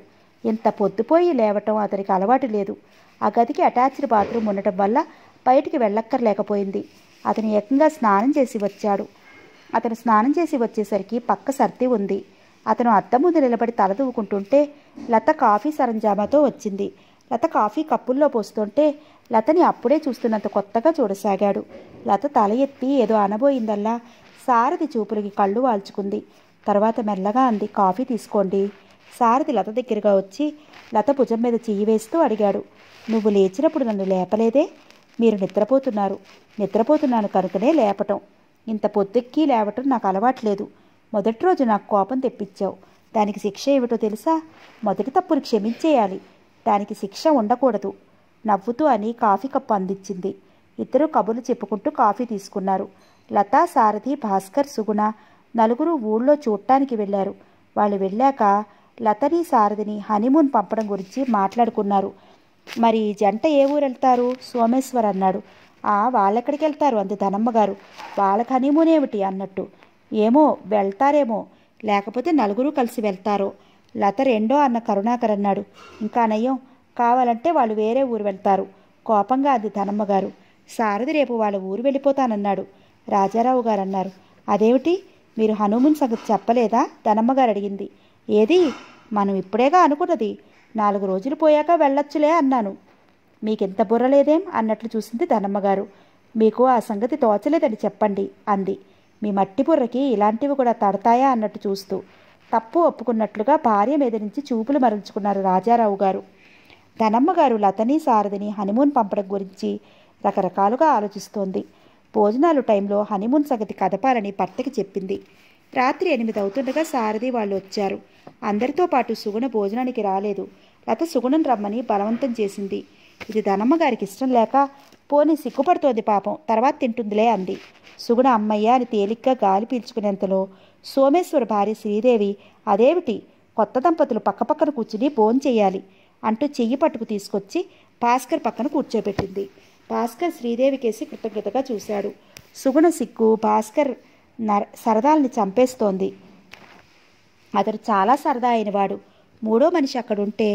ఇంత పొద్దుపోయి లేవటం అతనికి అలవాటు లేదు ఆ గదికి అటాచ్డ్ బాత్రూమ్ ఉండటం వల్ల బయటికి వెళ్ళక్కర్లేకపోయింది అతను ఏకంగా స్నానం చేసి వచ్చాడు అతను స్నానం చేసి వచ్చేసరికి పక్క సర్ది ఉంది అతను అద్దం ముందు నిలబడి తలదూవుకుంటుంటే లత కాఫీ సరంజామాతో వచ్చింది లత కాఫీ కప్పుల్లో పోస్తుంటే లతని అప్పుడే చూస్తున్నంత కొత్తగా చూడసాగాడు లత తల ఎత్తి ఏదో అనబోయిందల్లా సారథి చూపులకి కళ్ళు వాల్చుకుంది తర్వాత మెల్లగా అంది కాఫీ తీసుకోండి సారథి లత దగ్గరగా వచ్చి లత భుజం మీద చెయ్యి వేస్తూ అడిగాడు నువ్వు లేచినప్పుడు నన్ను లేపలేదే మీరు నిద్రపోతున్నారు నిద్రపోతున్నాను కనుకనే లేపటం ఇంత పొద్దుక్కి లేవటం నాకు అలవాట్లేదు మొదటి రోజు నాకు కోపం తెప్పించావు దానికి శిక్ష ఏమిటో తెలుసా మొదటి తప్పుని క్షమించేయాలి దానికి శిక్ష ఉండకూడదు నవ్వుతూ అని కాఫీ కప్పు అందించింది ఇద్దరు కబులు చెప్పుకుంటూ కాఫీ తీసుకున్నారు లతా సారథి భాస్కర్ సుగుణ నలుగురు ఊళ్ళో చూడటానికి వెళ్ళారు వాళ్ళు వెళ్ళాక లతని సారథిని హనీమూన్ పంపడం గురించి మాట్లాడుకున్నారు మరి జంట ఏ ఊరు వెళ్తారు సోమేశ్వర్ అన్నాడు ఆ వాళ్ళెక్కడికి వెళ్తారు అంది ధనమ్మగారు వాళ్ళకి హనీమూన్ ఏమిటి అన్నట్టు ఏమో వెళ్తారేమో లేకపోతే నలుగురు కలిసి వెళ్తారో లత రెండో అన్న కరుణాకర్ అన్నాడు ఇంకా నయం కావాలంటే వాళ్ళు వేరే ఊరు వెళ్తారు కోపంగా అంది ధనమ్మగారు సారథి రేపు వాళ్ళ ఊరు వెళ్ళిపోతానన్నాడు రాజారావు గారు అన్నారు అదేమిటి మీరు హనుమన్ సంగతి చెప్పలేదా ధనమ్మగారు అడిగింది ఏది మనం ఇప్పుడేగా అనుకున్నది నాలుగు రోజులు పోయాక వెళ్ళొచ్చులే అన్నాను మీకెంత బుర్రలేదేం అన్నట్లు చూసింది ధనమ్మగారు మీకు ఆ సంగతి తోచలేదని చెప్పండి అంది మీ మట్టి బుర్రకి ఇలాంటివి కూడా తడతాయా అన్నట్టు చూస్తూ తప్పు ఒప్పుకున్నట్లుగా భార్య మీద నుంచి చూపులు మరల్చుకున్నారు రాజారావు గారు ధనమ్మగారు లతని సారథిని హనీమూన్ పంపడం గురించి రకరకాలుగా ఆలోచిస్తోంది భోజనాలు టైంలో హనీమూన్ సంగతి కదపాలని భర్తకి చెప్పింది రాత్రి ఎనిమిది అవుతుండగా సారథి వాళ్ళు వచ్చారు అందరితో పాటు సుగుణ భోజనానికి రాలేదు లత సుగుణం రమ్మని బలవంతం చేసింది ఇది ధనమ్మ గారికి ఇష్టం లేక పోనీ సిగ్గుపడుతోంది పాపం తర్వాత తింటుందిలే అంది సుగుణ అమ్మయ్య అని తేలిగ్గా గాలి పీల్చుకునేంతలో సోమేశ్వర భార్య శ్రీదేవి అదేమిటి కొత్త దంపతులు పక్కపక్కన కూర్చుని భోంచేయాలి చేయాలి అంటూ చెయ్యి పట్టుకు తీసుకొచ్చి భాస్కర్ పక్కన కూర్చోబెట్టింది భాస్కర్ శ్రీదేవికేసి కృతజ్ఞతగా చూశాడు సుగుణ సిక్కు భాస్కర్ నర సరదాల్ని చంపేస్తోంది అతడు చాలా సరదా అయినవాడు మూడో మనిషి అక్కడుంటే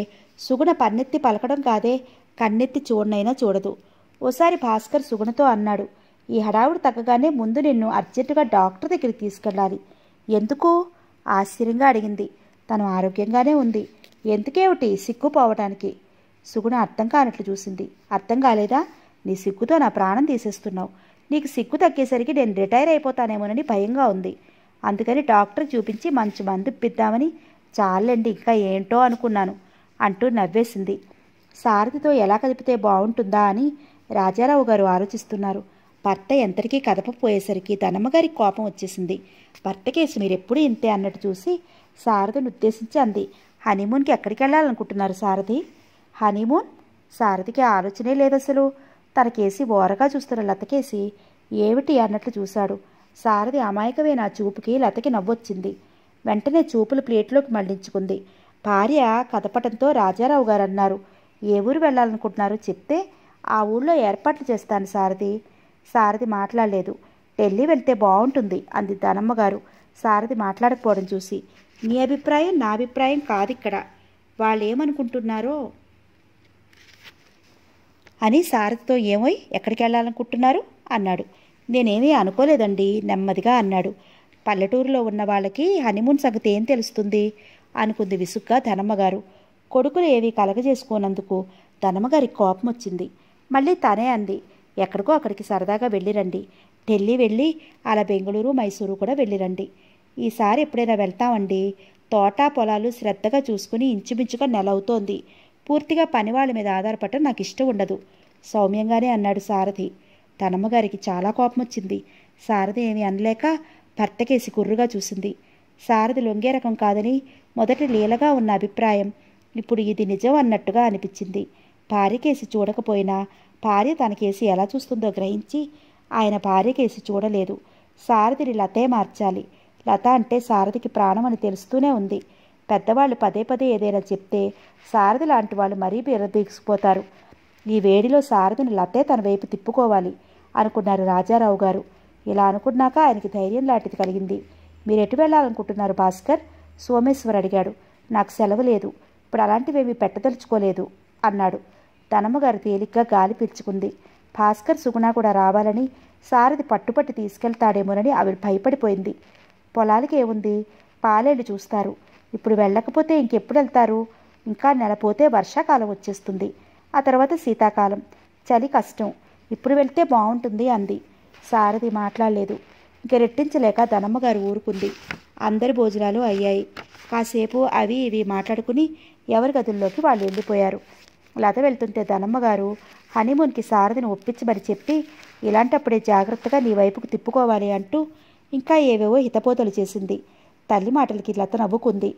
సుగుణ పన్నెత్తి పలకడం కాదే కన్నెత్తి చూడనైనా చూడదు ఓసారి భాస్కర్ సుగుణతో అన్నాడు ఈ హడావుడు తగ్గగానే ముందు నిన్ను అర్జెంటుగా డాక్టర్ దగ్గరికి తీసుకెళ్ళాలి ఎందుకు ఆశ్చర్యంగా అడిగింది తను ఆరోగ్యంగానే ఉంది ఎందుకేమిటి సిగ్గుపోవటానికి సుగుణ అర్థం కానట్లు చూసింది అర్థం కాలేదా నీ సిగ్గుతో నా ప్రాణం తీసేస్తున్నావు నీకు సిగ్గు తగ్గేసరికి నేను రిటైర్ అయిపోతానేమోనని భయంగా ఉంది అందుకని డాక్టర్ చూపించి మంచి మందు ఇప్పిద్దామని చాలండి ఇంకా ఏంటో అనుకున్నాను అంటూ నవ్వేసింది సారథితో ఎలా కదిపితే బాగుంటుందా అని రాజారావు గారు ఆలోచిస్తున్నారు భర్త ఎంతటికీ కదపపోయేసరికి ధనమ్మగారి కోపం వచ్చేసింది భర్త కేసు మీరెప్పుడు ఇంతే అన్నట్టు చూసి సారథిని ఉద్దేశించి అంది హనీమూన్కి ఎక్కడికి వెళ్ళాలనుకుంటున్నారు సారథి హనీమూన్ సారథికి ఆలోచనే లేదు అసలు తనకేసి ఓరగా చూస్తున్న లతకేసి ఏమిటి అన్నట్లు చూశాడు సారథి అమాయకమైన చూపుకి లతకి నవ్వొచ్చింది వెంటనే చూపులు ప్లేట్లోకి మళ్లించుకుంది భార్య కథపటంతో రాజారావు గారు అన్నారు ఏ ఊరు వెళ్ళాలనుకుంటున్నారు చెప్తే ఆ ఊళ్ళో ఏర్పాట్లు చేస్తాను సారథి సారథి మాట్లాడలేదు ఢిల్లీ వెళ్తే బాగుంటుంది అంది ధనమ్మగారు సారథి మాట్లాడకపోవడం చూసి నీ అభిప్రాయం నా అభిప్రాయం కాదు ఇక్కడ వాళ్ళు ఏమనుకుంటున్నారో అని సారథితో ఏమోయ్ ఎక్కడికి వెళ్ళాలనుకుంటున్నారు అన్నాడు నేనేమీ అనుకోలేదండి నెమ్మదిగా అన్నాడు పల్లెటూరులో ఉన్న వాళ్ళకి హనీమూన్ సంగతి ఏం తెలుస్తుంది అనుకుంది విసుగ్గా ధనమ్మగారు కొడుకులు ఏవి కలగజేసుకోనందుకు ధనమ్మగారి కోపం వచ్చింది మళ్ళీ తనే అంది ఎక్కడికో అక్కడికి సరదాగా వెళ్ళిరండి ఢిల్లీ వెళ్ళి అలా బెంగళూరు మైసూరు కూడా వెళ్ళిరండి ఈసారి ఎప్పుడైనా వెళ్తామండి తోట పొలాలు శ్రద్ధగా చూసుకుని ఇంచుమించుగా నెల అవుతోంది పూర్తిగా పనివాళ్ళ మీద ఆధారపడటం నాకు ఇష్టం ఉండదు సౌమ్యంగానే అన్నాడు సారథి తనమ్మగారికి చాలా కోపం వచ్చింది సారథి ఏమీ అనలేక భర్తకేసి కుర్రుగా చూసింది సారథి లొంగే రకం కాదని మొదట లీలగా ఉన్న అభిప్రాయం ఇప్పుడు ఇది నిజం అన్నట్టుగా అనిపించింది భార్యకేసి చూడకపోయినా భార్య తనకేసి ఎలా చూస్తుందో గ్రహించి ఆయన భార్యకేసి చూడలేదు సారథిని లతే మార్చాలి లత అంటే సారథికి ప్రాణం అని తెలుస్తూనే ఉంది పెద్దవాళ్ళు పదే పదే ఏదైనా చెప్తే సారథి లాంటి వాళ్ళు మరీ బిరదీసుకుపోతారు ఈ వేడిలో సారథిని లతే తన వైపు తిప్పుకోవాలి అనుకున్నారు రాజారావు గారు ఇలా అనుకున్నాక ఆయనకి ధైర్యం లాంటిది కలిగింది మీరు ఎటు వెళ్ళాలనుకుంటున్నారు భాస్కర్ సోమేశ్వర్ అడిగాడు నాకు సెలవు లేదు ఇప్పుడు అలాంటివేమీ పెట్టదలుచుకోలేదు అన్నాడు తనమ్మగారు తేలిగ్గా గాలి పీల్చుకుంది భాస్కర్ సుగుణ కూడా రావాలని సారథి పట్టుపట్టి తీసుకెళ్తాడేమోనని ఆవిడ భయపడిపోయింది పొలాలకి ఏముంది పాలేళ్ళు చూస్తారు ఇప్పుడు వెళ్ళకపోతే ఇంకెప్పుడు వెళ్తారు ఇంకా నెలపోతే వర్షాకాలం వచ్చేస్తుంది ఆ తర్వాత శీతాకాలం చలి కష్టం ఇప్పుడు వెళ్తే బాగుంటుంది అంది సారథి మాట్లాడలేదు ఇంక రెట్టించలేక ధనమ్మ గారు ఊరుకుంది అందరి భోజనాలు అయ్యాయి కాసేపు అవి ఇవి మాట్లాడుకుని ఎవరి గదుల్లోకి వాళ్ళు వెళ్ళిపోయారు లత వెళ్తుంటే ధనమ్మగారు హనీమూన్కి సారథిని ఒప్పించమని చెప్పి ఇలాంటప్పుడే జాగ్రత్తగా నీ వైపుకు తిప్పుకోవాలి అంటూ ఇంకా ఏవేవో హితపోతలు చేసింది తల్లి మాటలకి లత నవ్వుకుంది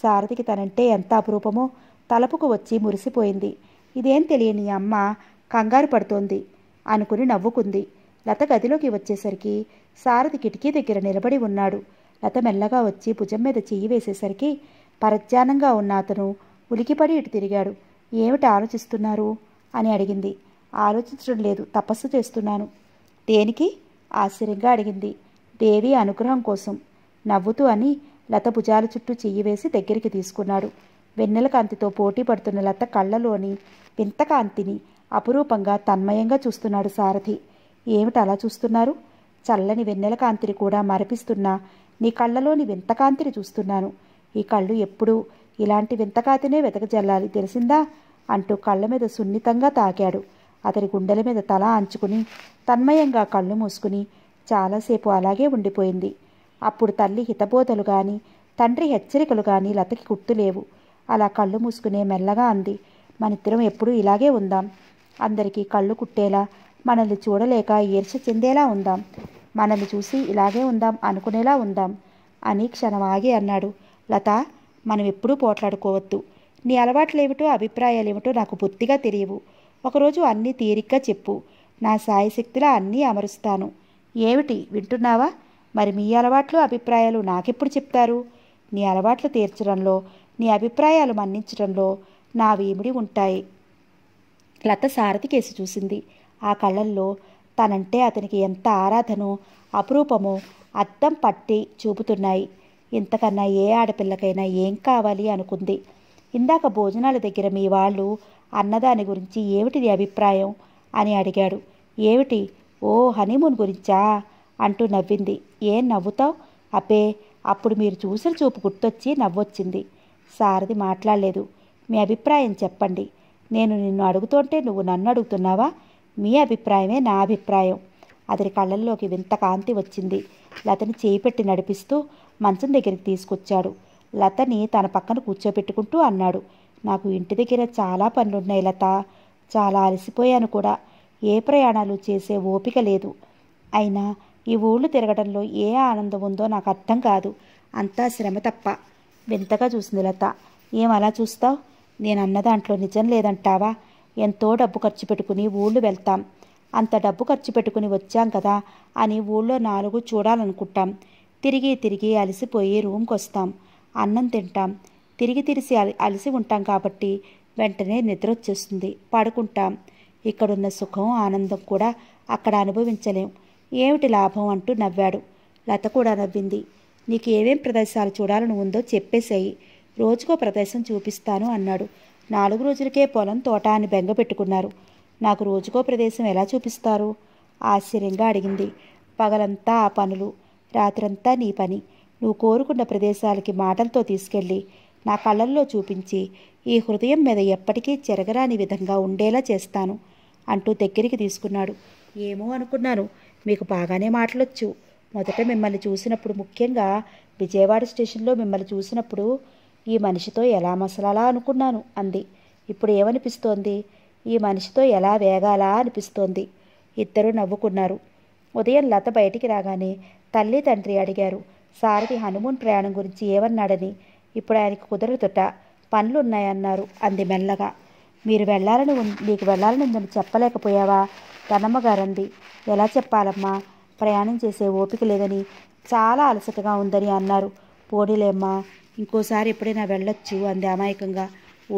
సారథికి తనంటే ఎంత అపురూపమో తలపుకు వచ్చి మురిసిపోయింది ఇదేం తెలియని అమ్మ కంగారు పడుతోంది అనుకుని నవ్వుకుంది లత గదిలోకి వచ్చేసరికి సారథి కిటికీ దగ్గర నిలబడి ఉన్నాడు లత మెల్లగా వచ్చి భుజం మీద చెయ్యి వేసేసరికి పరధ్యానంగా ఉన్న అతను ఉలికిపడి ఇటు తిరిగాడు ఏమిటి ఆలోచిస్తున్నారు అని అడిగింది ఆలోచించడం లేదు తపస్సు చేస్తున్నాను దేనికి ఆశ్చర్యంగా అడిగింది దేవి అనుగ్రహం కోసం నవ్వుతూ అని లత భుజాల చుట్టూ చెయ్యి వేసి దగ్గరికి తీసుకున్నాడు వెన్నెల కాంతితో పోటీ పడుతున్న లత కళ్ళలోని వింత కాంతిని అపురూపంగా తన్మయంగా చూస్తున్నాడు సారథి ఏమిటలా అలా చూస్తున్నారు చల్లని వెన్నెల కాంతిని కూడా మరపిస్తున్న నీ కళ్ళలోని వింతకాంతిని చూస్తున్నాను ఈ కళ్ళు ఎప్పుడూ ఇలాంటి వింతకాతినే వెతకజల్లాలి తెలిసిందా అంటూ కళ్ళ మీద సున్నితంగా తాకాడు అతని గుండెల మీద తల అంచుకుని తన్మయంగా కళ్ళు మూసుకుని చాలాసేపు అలాగే ఉండిపోయింది అప్పుడు తల్లి హితబోధలు కానీ తండ్రి హెచ్చరికలు కానీ లతకి గుర్తులేవు అలా కళ్ళు మూసుకునే మెల్లగా అంది మనిద్దరం ఎప్పుడూ ఇలాగే ఉందాం అందరికీ కళ్ళు కుట్టేలా మనల్ని చూడలేక ఈర్ష చెందేలా ఉందాం మనల్ని చూసి ఇలాగే ఉందాం అనుకునేలా ఉందాం అని క్షణం ఆగి అన్నాడు లత మనం ఎప్పుడూ పోట్లాడుకోవద్దు నీ అలవాట్లేమిటో అభిప్రాయాలేమిటో నాకు బొత్తిగా తెలియవు ఒకరోజు అన్నీ తీరిగ్గా చెప్పు నా సాయశక్తిలా అన్నీ అమరుస్తాను ఏమిటి వింటున్నావా మరి మీ అలవాట్లు అభిప్రాయాలు నాకెప్పుడు చెప్తారు నీ అలవాట్లు తీర్చడంలో నీ అభిప్రాయాలు మన్నించడంలో నా వేమిడి ఉంటాయి లత సారథి కేసి చూసింది ఆ కళ్ళల్లో తనంటే అతనికి ఎంత ఆరాధనో అపురూపమో అద్దం పట్టి చూపుతున్నాయి ఇంతకన్నా ఏ ఆడపిల్లకైనా ఏం కావాలి అనుకుంది ఇందాక భోజనాల దగ్గర మీ వాళ్ళు అన్నదాని గురించి ఏమిటిది అభిప్రాయం అని అడిగాడు ఏమిటి ఓ హనీమూన్ గురించా అంటూ నవ్వింది ఏం నవ్వుతావు అపే అప్పుడు మీరు చూసిన చూపు గుర్తొచ్చి నవ్వొచ్చింది సారథి మాట్లాడలేదు మీ అభిప్రాయం చెప్పండి నేను నిన్ను అడుగుతుంటే నువ్వు నన్ను అడుగుతున్నావా మీ అభిప్రాయమే నా అభిప్రాయం అతని కళ్ళల్లోకి వింత కాంతి వచ్చింది లతని చేయి పెట్టి నడిపిస్తూ మంచం దగ్గరికి తీసుకొచ్చాడు లతని తన పక్కన కూర్చోబెట్టుకుంటూ అన్నాడు నాకు ఇంటి దగ్గర చాలా పనులున్నాయి లత చాలా అలసిపోయాను కూడా ఏ ప్రయాణాలు చేసే ఓపిక లేదు అయినా ఈ ఊళ్ళు తిరగడంలో ఏ ఆనందం ఉందో నాకు అర్థం కాదు అంతా శ్రమ తప్ప వింతగా చూసింది లత ఏమలా చూస్తావు నేను అన్న దాంట్లో నిజం లేదంటావా ఎంతో డబ్బు ఖర్చు పెట్టుకుని ఊళ్ళు వెళ్తాం అంత డబ్బు ఖర్చు పెట్టుకుని వచ్చాం కదా అని ఊళ్ళో నాలుగు చూడాలనుకుంటాం తిరిగి తిరిగి అలసిపోయి రూమ్కి వస్తాం అన్నం తింటాం తిరిగి తిరిసి అలసి ఉంటాం కాబట్టి వెంటనే నిద్ర వచ్చేస్తుంది పడుకుంటాం ఇక్కడున్న సుఖం ఆనందం కూడా అక్కడ అనుభవించలేం ఏమిటి లాభం అంటూ నవ్వాడు లత కూడా నవ్వింది నీకు ఏమేం ప్రదేశాలు చూడాలని ఉందో చెప్పేసేయి రోజుకో ప్రదేశం చూపిస్తాను అన్నాడు నాలుగు రోజులకే పొలం తోట అని బెంగ పెట్టుకున్నారు నాకు రోజుకో ప్రదేశం ఎలా చూపిస్తారు ఆశ్చర్యంగా అడిగింది పగలంతా ఆ పనులు రాత్రంతా నీ పని నువ్వు కోరుకున్న ప్రదేశాలకి మాటలతో తీసుకెళ్ళి నా కళ్ళల్లో చూపించి ఈ హృదయం మీద ఎప్పటికీ చెరగరాని విధంగా ఉండేలా చేస్తాను అంటూ దగ్గరికి తీసుకున్నాడు ఏమో అనుకున్నాను మీకు బాగానే మాటలొచ్చు మొదట మిమ్మల్ని చూసినప్పుడు ముఖ్యంగా విజయవాడ స్టేషన్లో మిమ్మల్ని చూసినప్పుడు ఈ మనిషితో ఎలా మసలాలా అనుకున్నాను అంది ఇప్పుడు ఏమనిపిస్తోంది ఈ మనిషితో ఎలా వేగాలా అనిపిస్తోంది ఇద్దరు నవ్వుకున్నారు ఉదయం లత బయటికి రాగానే తల్లి తండ్రి అడిగారు సారథి హనుమూన్ ప్రయాణం గురించి ఏమన్నాడని ఇప్పుడు ఆయనకు కుదరదుట పనులున్నాయన్నారు అంది మెల్లగా మీరు వెళ్ళాలని నీకు వెళ్ళాలని ఉందని చెప్పలేకపోయావా కన్నమ్మ గారంది ఎలా చెప్పాలమ్మా ప్రయాణం చేసే ఓపిక లేదని చాలా అలసటగా ఉందని అన్నారు పోనీలేమ్మా ఇంకోసారి ఎప్పుడైనా వెళ్ళొచ్చు అంది అమాయకంగా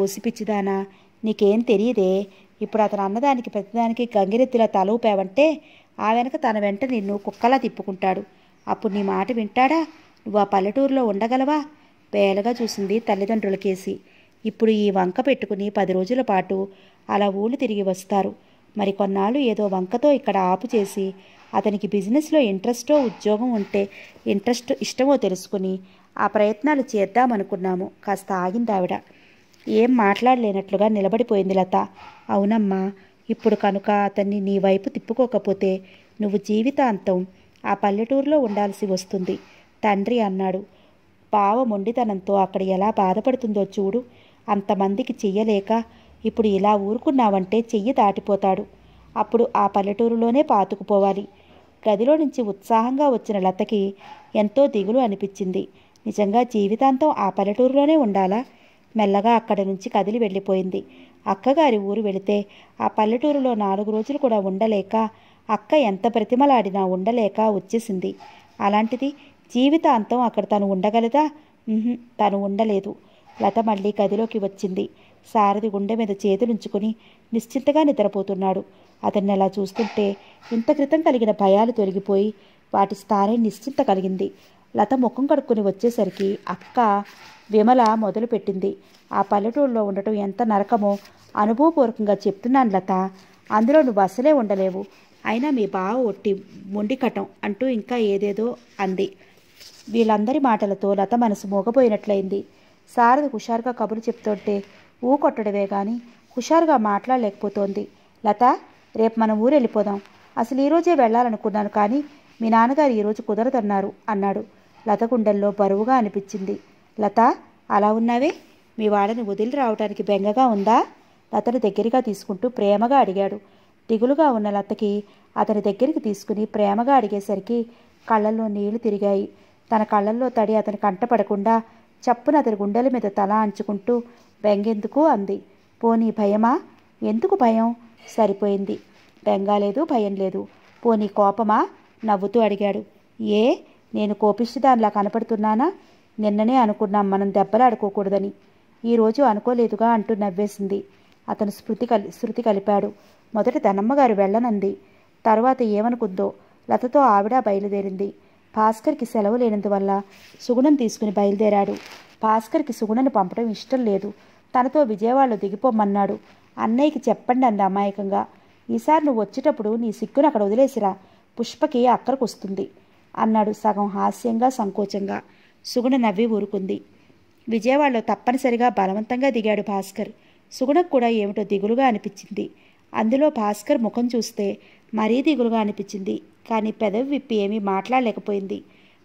ఓసిపిచ్చిదానా నీకేం తెలియదే ఇప్పుడు అతను అన్నదానికి ప్రతిదానికి గంగిరెత్తిలా తలవుపావంటే ఆ వెనక తన వెంట నిన్ను కుక్కలా తిప్పుకుంటాడు అప్పుడు నీ మాట వింటాడా నువ్వు ఆ పల్లెటూరులో ఉండగలవా పేలగా చూసింది తల్లిదండ్రుల కేసి ఇప్పుడు ఈ వంక పెట్టుకుని పది రోజుల పాటు అలా ఊళ్ళు తిరిగి వస్తారు మరి కొన్నాళ్ళు ఏదో వంకతో ఇక్కడ ఆపు చేసి అతనికి బిజినెస్లో ఇంట్రెస్టో ఉద్యోగం ఉంటే ఇంట్రెస్ట్ ఇష్టమో తెలుసుకుని ఆ ప్రయత్నాలు చేద్దామనుకున్నాము కాస్త ఆగింది ఆవిడ ఏం మాట్లాడలేనట్లుగా నిలబడిపోయింది లత అవునమ్మా ఇప్పుడు కనుక అతన్ని నీ వైపు తిప్పుకోకపోతే నువ్వు జీవితాంతం ఆ పల్లెటూరులో ఉండాల్సి వస్తుంది తండ్రి అన్నాడు బావ మొండితనంతో అక్కడ ఎలా బాధపడుతుందో చూడు అంతమందికి చెయ్యలేక ఇప్పుడు ఇలా ఊరుకున్నావంటే చెయ్యి దాటిపోతాడు అప్పుడు ఆ పల్లెటూరులోనే పాతుకుపోవాలి గదిలో నుంచి ఉత్సాహంగా వచ్చిన లతకి ఎంతో దిగులు అనిపించింది నిజంగా జీవితాంతం ఆ పల్లెటూరులోనే ఉండాలా మెల్లగా అక్కడి నుంచి కదిలి వెళ్ళిపోయింది అక్కగారి ఊరు వెళితే ఆ పల్లెటూరులో నాలుగు రోజులు కూడా ఉండలేక అక్క ఎంత ప్రతిమలాడినా ఉండలేక వచ్చేసింది అలాంటిది జీవితాంతం అక్కడ తను ఉండగలదా తను ఉండలేదు లత మళ్ళీ గదిలోకి వచ్చింది సారథి గుండె మీద చేతులుంచుకుని నిశ్చింతగా నిద్రపోతున్నాడు అతన్ని అలా చూస్తుంటే ఇంత క్రితం కలిగిన భయాలు తొలగిపోయి వాటి స్థానే నిశ్చింత కలిగింది లత ముఖం కడుక్కొని వచ్చేసరికి అక్క విమల మొదలుపెట్టింది ఆ పల్లెటూరులో ఉండటం ఎంత నరకమో అనుభవపూర్వకంగా చెప్తున్నాను లత అందులో నువ్వు అసలే ఉండలేవు అయినా మీ బావ ఒట్టి మొండికటం అంటూ ఇంకా ఏదేదో అంది వీళ్ళందరి మాటలతో లత మనసు మోగపోయినట్లయింది సారథి హుషారుగా కబురు చెప్తుంటే ఊకొట్టడమే కానీ హుషారుగా మాట్లాడలేకపోతోంది లత రేపు మనం ఊరు వెళ్ళిపోదాం అసలు ఈరోజే వెళ్ళాలనుకున్నాను కానీ మీ నాన్నగారు ఈరోజు కుదరదన్నారు అన్నాడు లత గుండెల్లో బరువుగా అనిపించింది లత అలా ఉన్నావే మీ వాళ్ళని వదిలి రావడానికి బెంగగా ఉందా లతను దగ్గరగా తీసుకుంటూ ప్రేమగా అడిగాడు దిగులుగా ఉన్న లతకి అతని దగ్గరికి తీసుకుని ప్రేమగా అడిగేసరికి కళ్ళల్లో నీళ్లు తిరిగాయి తన కళ్ళల్లో తడి అతని కంటపడకుండా చప్పున అతని గుండెల మీద తల అంచుకుంటూ బెంగెందుకు అంది పోనీ భయమా ఎందుకు భయం సరిపోయింది బెంగాలేదు భయం లేదు పోనీ కోపమా నవ్వుతూ అడిగాడు ఏ నేను కోపిష్టిదానిలా కనపడుతున్నానా నిన్ననే అనుకున్నాం మనం దెబ్బలు ఆడుకోకూడదని ఈరోజు అనుకోలేదుగా అంటూ నవ్వేసింది అతను స్మృతి కలి శృతి కలిపాడు మొదట ధనమ్మగారు వెళ్ళనంది తర్వాత ఏమనుకుందో లతతో ఆవిడ బయలుదేరింది భాస్కర్కి సెలవు లేనందువల్ల సుగుణం తీసుకుని బయలుదేరాడు భాస్కర్కి సుగుణను పంపడం ఇష్టం లేదు తనతో విజయవాడలో దిగిపోమన్నాడు అన్నయ్యకి చెప్పండి అంది అమాయకంగా ఈసారి నువ్వు వచ్చేటప్పుడు నీ సిగ్గును అక్కడ వదిలేసిరా పుష్పకి అక్కడికి వస్తుంది అన్నాడు సగం హాస్యంగా సంకోచంగా సుగుణ నవ్వి ఊరుకుంది విజయవాడలో తప్పనిసరిగా బలవంతంగా దిగాడు భాస్కర్ సుగుణకు కూడా ఏమిటో దిగులుగా అనిపించింది అందులో భాస్కర్ ముఖం చూస్తే మరీ దిగులుగా అనిపించింది కానీ పెదవి విప్పి ఏమీ మాట్లాడలేకపోయింది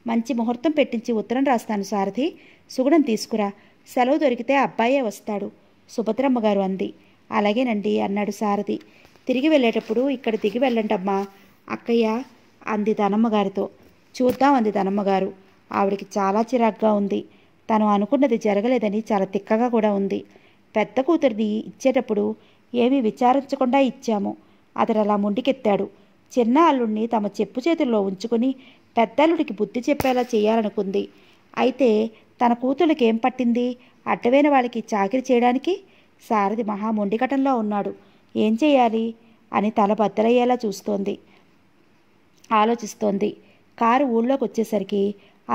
మంచి ముహూర్తం పెట్టించి ఉత్తరం రాస్తాను సారథి సుగుణం తీసుకురా సెలవు దొరికితే అబ్బాయే వస్తాడు సుభద్రమ్మ గారు అంది అలాగేనండి అన్నాడు సారథి తిరిగి వెళ్ళేటప్పుడు ఇక్కడ దిగి వెళ్ళండమ్మా అక్కయ్య అంది ధనమ్మగారితో చూద్దాం అంది ధనమ్మగారు ఆవిడికి చాలా చిరాగ్గా ఉంది తను అనుకున్నది జరగలేదని చాలా తిక్కగా కూడా ఉంది పెద్ద కూతురిని ఇచ్చేటప్పుడు ఏమీ విచారించకుండా ఇచ్చాము అతడు అలా ముండికెత్తాడు చిన్న అల్లుడిని తమ చెప్పు చేతుల్లో ఉంచుకుని పెద్దల్లుడికి బుద్ధి చెప్పేలా చేయాలనుకుంది అయితే తన కూతుళ్ళకి ఏం పట్టింది అడ్డవైన వాళ్ళకి చాకరీ చేయడానికి సారథి మహా మొండికటంలో ఉన్నాడు ఏం చేయాలి అని తల బద్దలయ్యేలా చూస్తోంది ఆలోచిస్తోంది కారు ఊళ్ళోకి వచ్చేసరికి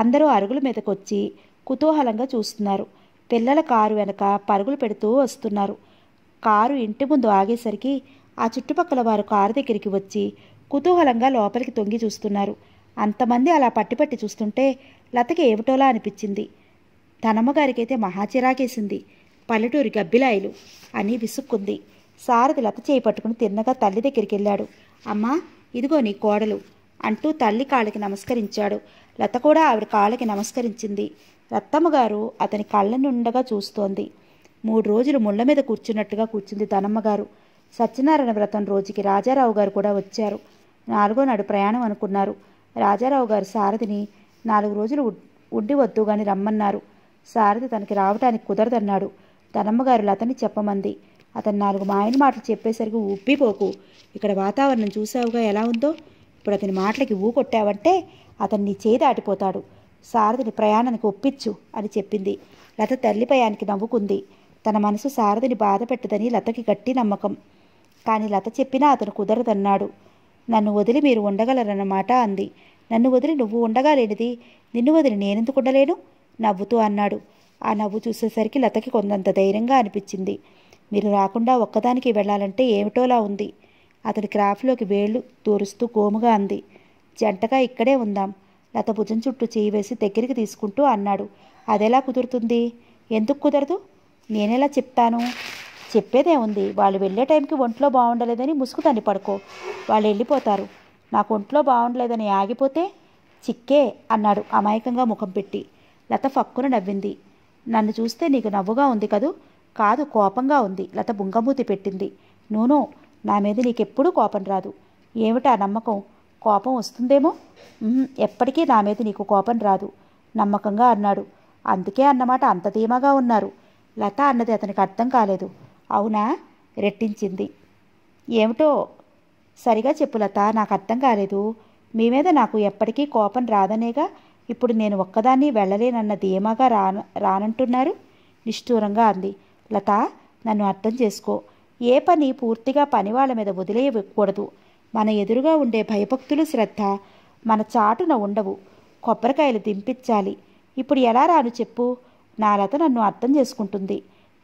అందరూ అరుగుల మీదకొచ్చి కుతూహలంగా చూస్తున్నారు పిల్లల కారు వెనక పరుగులు పెడుతూ వస్తున్నారు కారు ఇంటి ముందు ఆగేసరికి ఆ చుట్టుపక్కల వారు కారు దగ్గరికి వచ్చి కుతూహలంగా లోపలికి తొంగి చూస్తున్నారు అంతమంది అలా పట్టిపట్టి చూస్తుంటే లతకి ఏమిటోలా అనిపించింది తనమ్మగారికైతే మహా చిరాకేసింది పల్లెటూరి గబ్బిలాయిలు అని విసుక్కుంది సారథి లత చేయి పట్టుకుని తిన్నగా తల్లి దగ్గరికి వెళ్ళాడు అమ్మా ఇదిగో నీ కోడలు అంటూ తల్లి కాళ్ళకి నమస్కరించాడు లత కూడా ఆవిడ కాళ్ళకి నమస్కరించింది రత్తమ్మగారు అతని కళ్ళ నుండగా చూస్తోంది మూడు రోజులు ముళ్ళ మీద కూర్చున్నట్టుగా కూర్చుంది తనమ్మగారు సత్యనారాయణ వ్రతం రోజుకి రాజారావు గారు కూడా వచ్చారు నాలుగో నాడు ప్రయాణం అనుకున్నారు రాజారావు గారు సారథిని నాలుగు రోజులు ఉండి వద్దు గాని రమ్మన్నారు సారథి తనకి రావటానికి కుదరదన్నాడు తనమ్మగారు లతని చెప్పమంది అతను నాలుగు మాయన మాటలు చెప్పేసరికి ఉబ్బిపోకు ఇక్కడ వాతావరణం చూసావుగా ఎలా ఉందో ఇప్పుడు అతని మాటలకి ఊకొట్టావంటే కొట్టావంటే అతన్ని చేయి దాటిపోతాడు సారథిని ప్రయాణానికి ఒప్పించు అని చెప్పింది లత తల్లిపయానికి నవ్వుకుంది తన మనసు సారథిని బాధ పెట్టదని లతకి గట్టి నమ్మకం కానీ లత చెప్పినా అతను కుదరదన్నాడు నన్ను వదిలి మీరు ఉండగలరన్నమాట అంది నన్ను వదిలి నువ్వు ఉండగాలేనిది నిన్ను వదిలి నేనెందుకు ఉండలేను నవ్వుతూ అన్నాడు ఆ నవ్వు చూసేసరికి లతకి కొందంత ధైర్యంగా అనిపించింది మీరు రాకుండా ఒక్కదానికి వెళ్ళాలంటే ఏమిటోలా ఉంది అతడి క్రాఫ్ట్లోకి వేళ్ళు దూరుస్తూ గోముగా అంది జంటగా ఇక్కడే ఉందాం లత భుజం చుట్టూ చేయి వేసి దగ్గరికి తీసుకుంటూ అన్నాడు అదెలా కుదురుతుంది ఎందుకు కుదరదు నేనెలా చెప్తాను చెప్పేదే ఉంది వాళ్ళు వెళ్ళే టైంకి ఒంట్లో బాగుండలేదని ముసుగు తని పడుకో వాళ్ళు వెళ్ళిపోతారు నాకు ఒంట్లో బాగుండలేదని ఆగిపోతే చిక్కే అన్నాడు అమాయకంగా ముఖం పెట్టి లత ఫక్కున నవ్వింది నన్ను చూస్తే నీకు నవ్వుగా ఉంది కదూ కాదు కోపంగా ఉంది లత బుంగమూతి పెట్టింది నూనో నా మీద నీకెప్పుడూ కోపం రాదు ఏమిటా నమ్మకం కోపం వస్తుందేమో ఎప్పటికీ నా మీద నీకు కోపం రాదు నమ్మకంగా అన్నాడు అందుకే అన్నమాట అంత ధీమాగా ఉన్నారు లత అన్నది అతనికి అర్థం కాలేదు అవునా రెట్టించింది ఏమిటో సరిగా చెప్పులత నాకు అర్థం కాలేదు మీ మీద నాకు ఎప్పటికీ కోపం రాదనేగా ఇప్పుడు నేను ఒక్కదాన్ని వెళ్ళలేనన్న ధీమాగా రాను రానంటున్నారు నిష్ఠూరంగా అంది లత నన్ను అర్థం చేసుకో ఏ పని పూర్తిగా పని వాళ్ళ మీద వదిలేయకూడదు మన ఎదురుగా ఉండే భయభక్తులు శ్రద్ధ మన చాటున ఉండవు కొబ్బరికాయలు దింపించాలి ఇప్పుడు ఎలా రాను చెప్పు నా లత నన్ను అర్థం చేసుకుంటుంది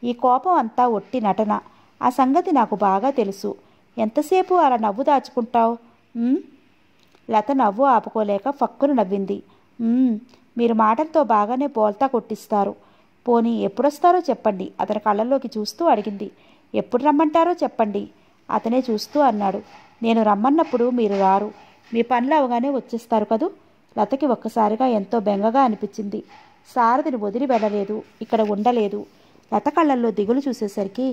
ఈ కోపం అంతా ఒట్టి నటన ఆ సంగతి నాకు బాగా తెలుసు ఎంతసేపు అలా నవ్వు దాచుకుంటావు లత నవ్వు ఆపుకోలేక ఫక్కును నవ్వింది మీరు మాటలతో బాగానే బోల్తా కొట్టిస్తారు పోనీ ఎప్పుడొస్తారో చెప్పండి అతని కళ్ళల్లోకి చూస్తూ అడిగింది ఎప్పుడు రమ్మంటారో చెప్పండి అతనే చూస్తూ అన్నాడు నేను రమ్మన్నప్పుడు మీరు రారు మీ పనులు అవగానే వచ్చేస్తారు కదూ లతకి ఒక్కసారిగా ఎంతో బెంగగా అనిపించింది సారథిని వదిలి వెళ్ళలేదు ఇక్కడ ఉండలేదు లత కళ్ళల్లో దిగులు చూసేసరికి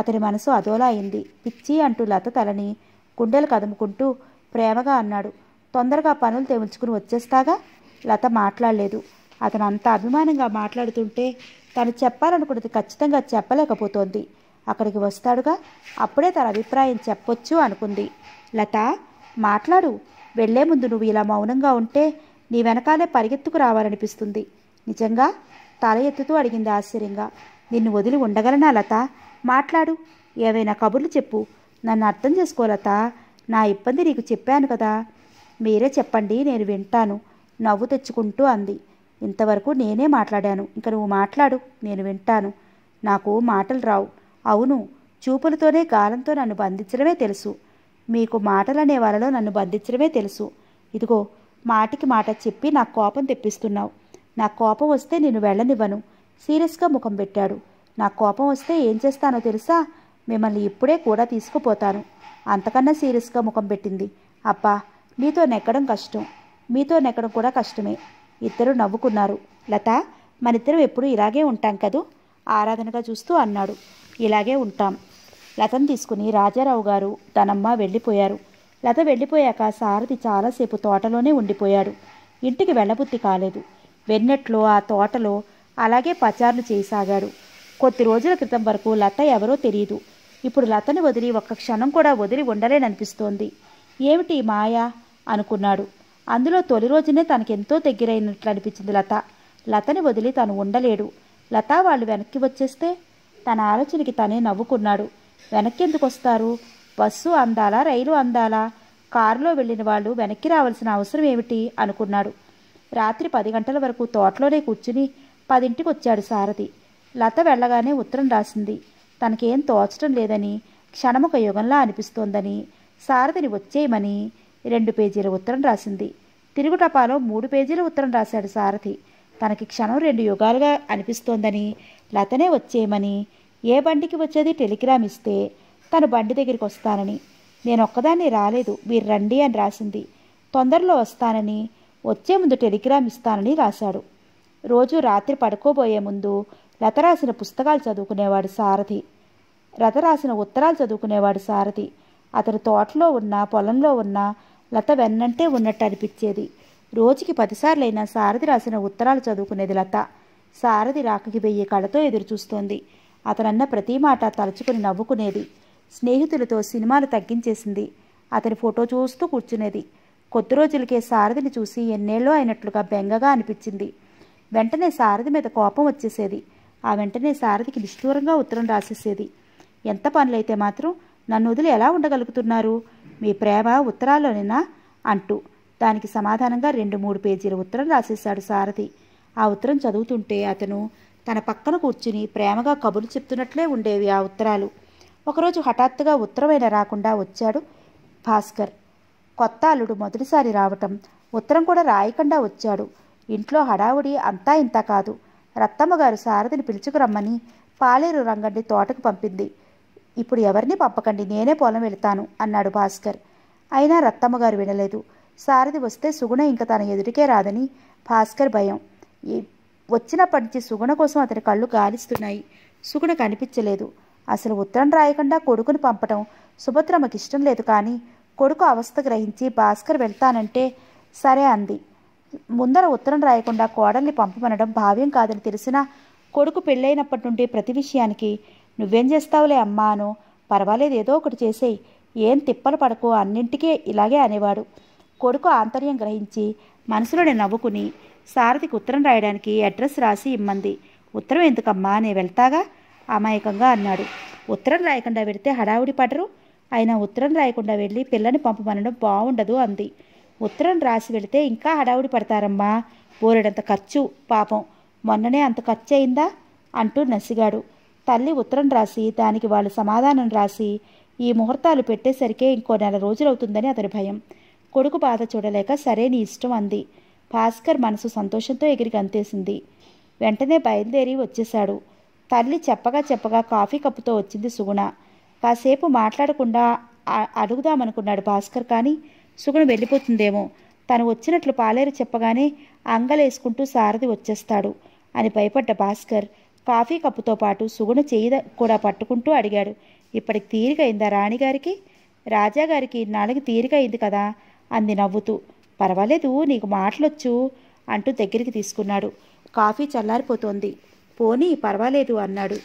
అతని మనసు అదోలా అయింది పిచ్చి అంటూ లత తలని గుండెలు కదుముకుంటూ ప్రేమగా అన్నాడు తొందరగా పనులు తెలుచుకుని వచ్చేస్తాగా లత మాట్లాడలేదు అతను అంత అభిమానంగా మాట్లాడుతుంటే తను చెప్పాలనుకున్నది ఖచ్చితంగా చెప్పలేకపోతోంది అక్కడికి వస్తాడుగా అప్పుడే తన అభిప్రాయం చెప్పొచ్చు అనుకుంది లత మాట్లాడు వెళ్లే ముందు నువ్వు ఇలా మౌనంగా ఉంటే నీ వెనకాలే పరిగెత్తుకు రావాలనిపిస్తుంది నిజంగా తల ఎత్తుతూ అడిగింది ఆశ్చర్యంగా నిన్ను వదిలి ఉండగలనా లత మాట్లాడు ఏవైనా కబుర్లు చెప్పు నన్ను అర్థం చేసుకోలత నా ఇబ్బంది నీకు చెప్పాను కదా మీరే చెప్పండి నేను వింటాను నవ్వు తెచ్చుకుంటూ అంది ఇంతవరకు నేనే మాట్లాడాను ఇంక నువ్వు మాట్లాడు నేను వింటాను నాకు మాటలు రావు అవును చూపులతోనే గాలంతో నన్ను బంధించడమే తెలుసు మీకు మాటలనే వాళ్ళలో నన్ను బంధించడమే తెలుసు ఇదిగో మాటికి మాట చెప్పి నాకు కోపం తెప్పిస్తున్నావు నాకు కోపం వస్తే నేను వెళ్ళనివ్వను సీరియస్గా ముఖం పెట్టాడు నా కోపం వస్తే ఏం చేస్తానో తెలుసా మిమ్మల్ని ఇప్పుడే కూడా తీసుకుపోతాను అంతకన్నా సీరియస్గా ముఖం పెట్టింది అబ్బా మీతో నెక్కడం కష్టం మీతో నెక్కడం కూడా కష్టమే ఇద్దరు నవ్వుకున్నారు లత మనిద్దరం ఎప్పుడు ఇలాగే ఉంటాం కదూ ఆరాధనగా చూస్తూ అన్నాడు ఇలాగే ఉంటాం లతను తీసుకుని రాజారావు గారు తనమ్మ వెళ్ళిపోయారు లత వెళ్ళిపోయాక సారథి చాలాసేపు తోటలోనే ఉండిపోయాడు ఇంటికి వెళ్ళబుద్ధి కాలేదు వెన్నెట్లో ఆ తోటలో అలాగే పచారులు చేయసాగాడు కొద్ది రోజుల క్రితం వరకు లత ఎవరో తెలియదు ఇప్పుడు లతను వదిలి ఒక్క క్షణం కూడా వదిలి ఉండలేననిపిస్తోంది ఏమిటి మాయా అనుకున్నాడు అందులో తొలి రోజునే తనకెంతో దగ్గరైనట్లు అనిపించింది లత లతని వదిలి తను ఉండలేడు లత వాళ్ళు వెనక్కి వచ్చేస్తే తన ఆలోచనకి తనే నవ్వుకున్నాడు వెనక్కి ఎందుకు వస్తారు బస్సు అందాలా రైలు అందాలా కారులో వెళ్ళిన వాళ్ళు వెనక్కి రావాల్సిన అవసరం ఏమిటి అనుకున్నాడు రాత్రి పది గంటల వరకు తోటలోనే కూర్చుని పదింటికి వచ్చాడు సారథి లత వెళ్ళగానే ఉత్తరం రాసింది తనకేం తోచటం లేదని క్షణముఖ యుగంలా అనిపిస్తోందని సారథిని వచ్చేయమని రెండు పేజీల ఉత్తరం రాసింది తిరుగుటపాలో మూడు పేజీల ఉత్తరం రాశాడు సారథి తనకి క్షణం రెండు యుగాలుగా అనిపిస్తోందని లతనే వచ్చేయమని ఏ బండికి వచ్చేది టెలిగ్రామ్ ఇస్తే తను బండి దగ్గరికి వస్తానని నేను ఒక్కదాన్ని రాలేదు మీరు రండి అని రాసింది తొందరలో వస్తానని వచ్చే ముందు టెలిగ్రామ్ ఇస్తానని రాశాడు రోజు రాత్రి పడుకోబోయే ముందు లత రాసిన పుస్తకాలు చదువుకునేవాడు సారథి లత రాసిన ఉత్తరాలు చదువుకునేవాడు సారథి అతను తోటలో ఉన్న పొలంలో ఉన్న లత వెన్నంటే ఉన్నట్టు అనిపించేది రోజుకి పదిసార్లైనా సారథి రాసిన ఉత్తరాలు చదువుకునేది లత సారథి రాకకి వెయ్యి కళతో ఎదురు చూస్తోంది అతనన్న ప్రతి మాట తలుచుకుని నవ్వుకునేది స్నేహితులతో సినిమాలు తగ్గించేసింది అతని ఫోటో చూస్తూ కూర్చునేది కొద్ది రోజులకే సారథిని చూసి ఎన్నేళ్ళో అయినట్లుగా బెంగగా అనిపించింది వెంటనే సారథి మీద కోపం వచ్చేసేది ఆ వెంటనే సారథికి నిష్ఠూరంగా ఉత్తరం రాసేసేది ఎంత పనులైతే మాత్రం నన్ను వదిలి ఎలా ఉండగలుగుతున్నారు మీ ప్రేమ ఉత్తరాల్లోనేనా అంటూ దానికి సమాధానంగా రెండు మూడు పేజీల ఉత్తరం రాసేశాడు సారథి ఆ ఉత్తరం చదువుతుంటే అతను తన పక్కన కూర్చుని ప్రేమగా కబుర్లు చెప్తున్నట్లే ఉండేవి ఆ ఉత్తరాలు ఒకరోజు హఠాత్తుగా ఉత్తరమైన రాకుండా వచ్చాడు భాస్కర్ కొత్త అల్లుడు మొదటిసారి రావటం ఉత్తరం కూడా రాయకుండా వచ్చాడు ఇంట్లో హడావుడి అంతా ఇంత కాదు రత్తమ్మగారు సారథిని పిలుచుకురమ్మని పాలేరు రంగడ్డి తోటకు పంపింది ఇప్పుడు ఎవరిని పంపకండి నేనే పొలం వెళతాను అన్నాడు భాస్కర్ అయినా రత్తమ్మగారు వినలేదు సారథి వస్తే సుగుణ ఇంక తన ఎదుటికే రాదని భాస్కర్ భయం వచ్చినప్పటి నుంచి సుగుణ కోసం అతని కళ్ళు గాలిస్తున్నాయి సుగుణ కనిపించలేదు అసలు ఉత్తరం రాయకుండా కొడుకుని పంపటం సుభద్రమ్మకి ఇష్టం లేదు కానీ కొడుకు అవస్థ గ్రహించి భాస్కర్ వెళ్తానంటే సరే అంది ముందర ఉత్తరం రాయకుండా కోడల్ని పంపమనడం భావ్యం కాదని తెలిసినా కొడుకు పెళ్ళైనప్పటి నుండి ప్రతి విషయానికి నువ్వేం చేస్తావులే అమ్మాను పర్వాలేదు ఏదో ఒకటి చేసేయి ఏం తిప్పలు పడకు అన్నింటికే ఇలాగే అనేవాడు కొడుకు ఆంతర్యం గ్రహించి మనసులోనే నవ్వుకుని సారథికి ఉత్తరం రాయడానికి అడ్రస్ రాసి ఇమ్మంది ఉత్తరం ఎందుకమ్మా నేను వెళ్తాగా అమాయకంగా అన్నాడు ఉత్తరం రాయకుండా వెడితే హడావుడి పడరు అయినా ఉత్తరం రాయకుండా వెళ్ళి పిల్లని పంపమనడం బాగుండదు అంది ఉత్తరం రాసి వెళితే ఇంకా హడావుడి పడతారమ్మా బోరెడంత ఖర్చు పాపం మొన్ననే అంత ఖర్చు అయిందా అంటూ నసిగాడు తల్లి ఉత్తరం రాసి దానికి వాళ్ళు సమాధానం రాసి ఈ ముహూర్తాలు పెట్టేసరికే ఇంకో నెల రోజులవుతుందని అతని భయం కొడుకు బాధ చూడలేక సరే నీ ఇష్టం అంది భాస్కర్ మనసు సంతోషంతో ఎగిరి గంతేసింది వెంటనే బయలుదేరి వచ్చేశాడు తల్లి చెప్పగా చెప్పగా కాఫీ కప్పుతో వచ్చింది సుగుణ కాసేపు మాట్లాడకుండా అడుగుదామనుకున్నాడు భాస్కర్ కానీ సుగుణ వెళ్ళిపోతుందేమో తను వచ్చినట్లు పాలేరు చెప్పగానే అంగలేసుకుంటూ సారథి వచ్చేస్తాడు అని భయపడ్డ భాస్కర్ కాఫీ కప్పుతో పాటు సుగుణ చేయి కూడా పట్టుకుంటూ అడిగాడు ఇప్పటికి తీరిక అయిందా రాణిగారికి రాజాగారికి నాలుగు తీరిక అయింది కదా అంది నవ్వుతూ పర్వాలేదు నీకు మాటలొచ్చు అంటూ దగ్గరికి తీసుకున్నాడు కాఫీ చల్లారిపోతోంది పోనీ పర్వాలేదు అన్నాడు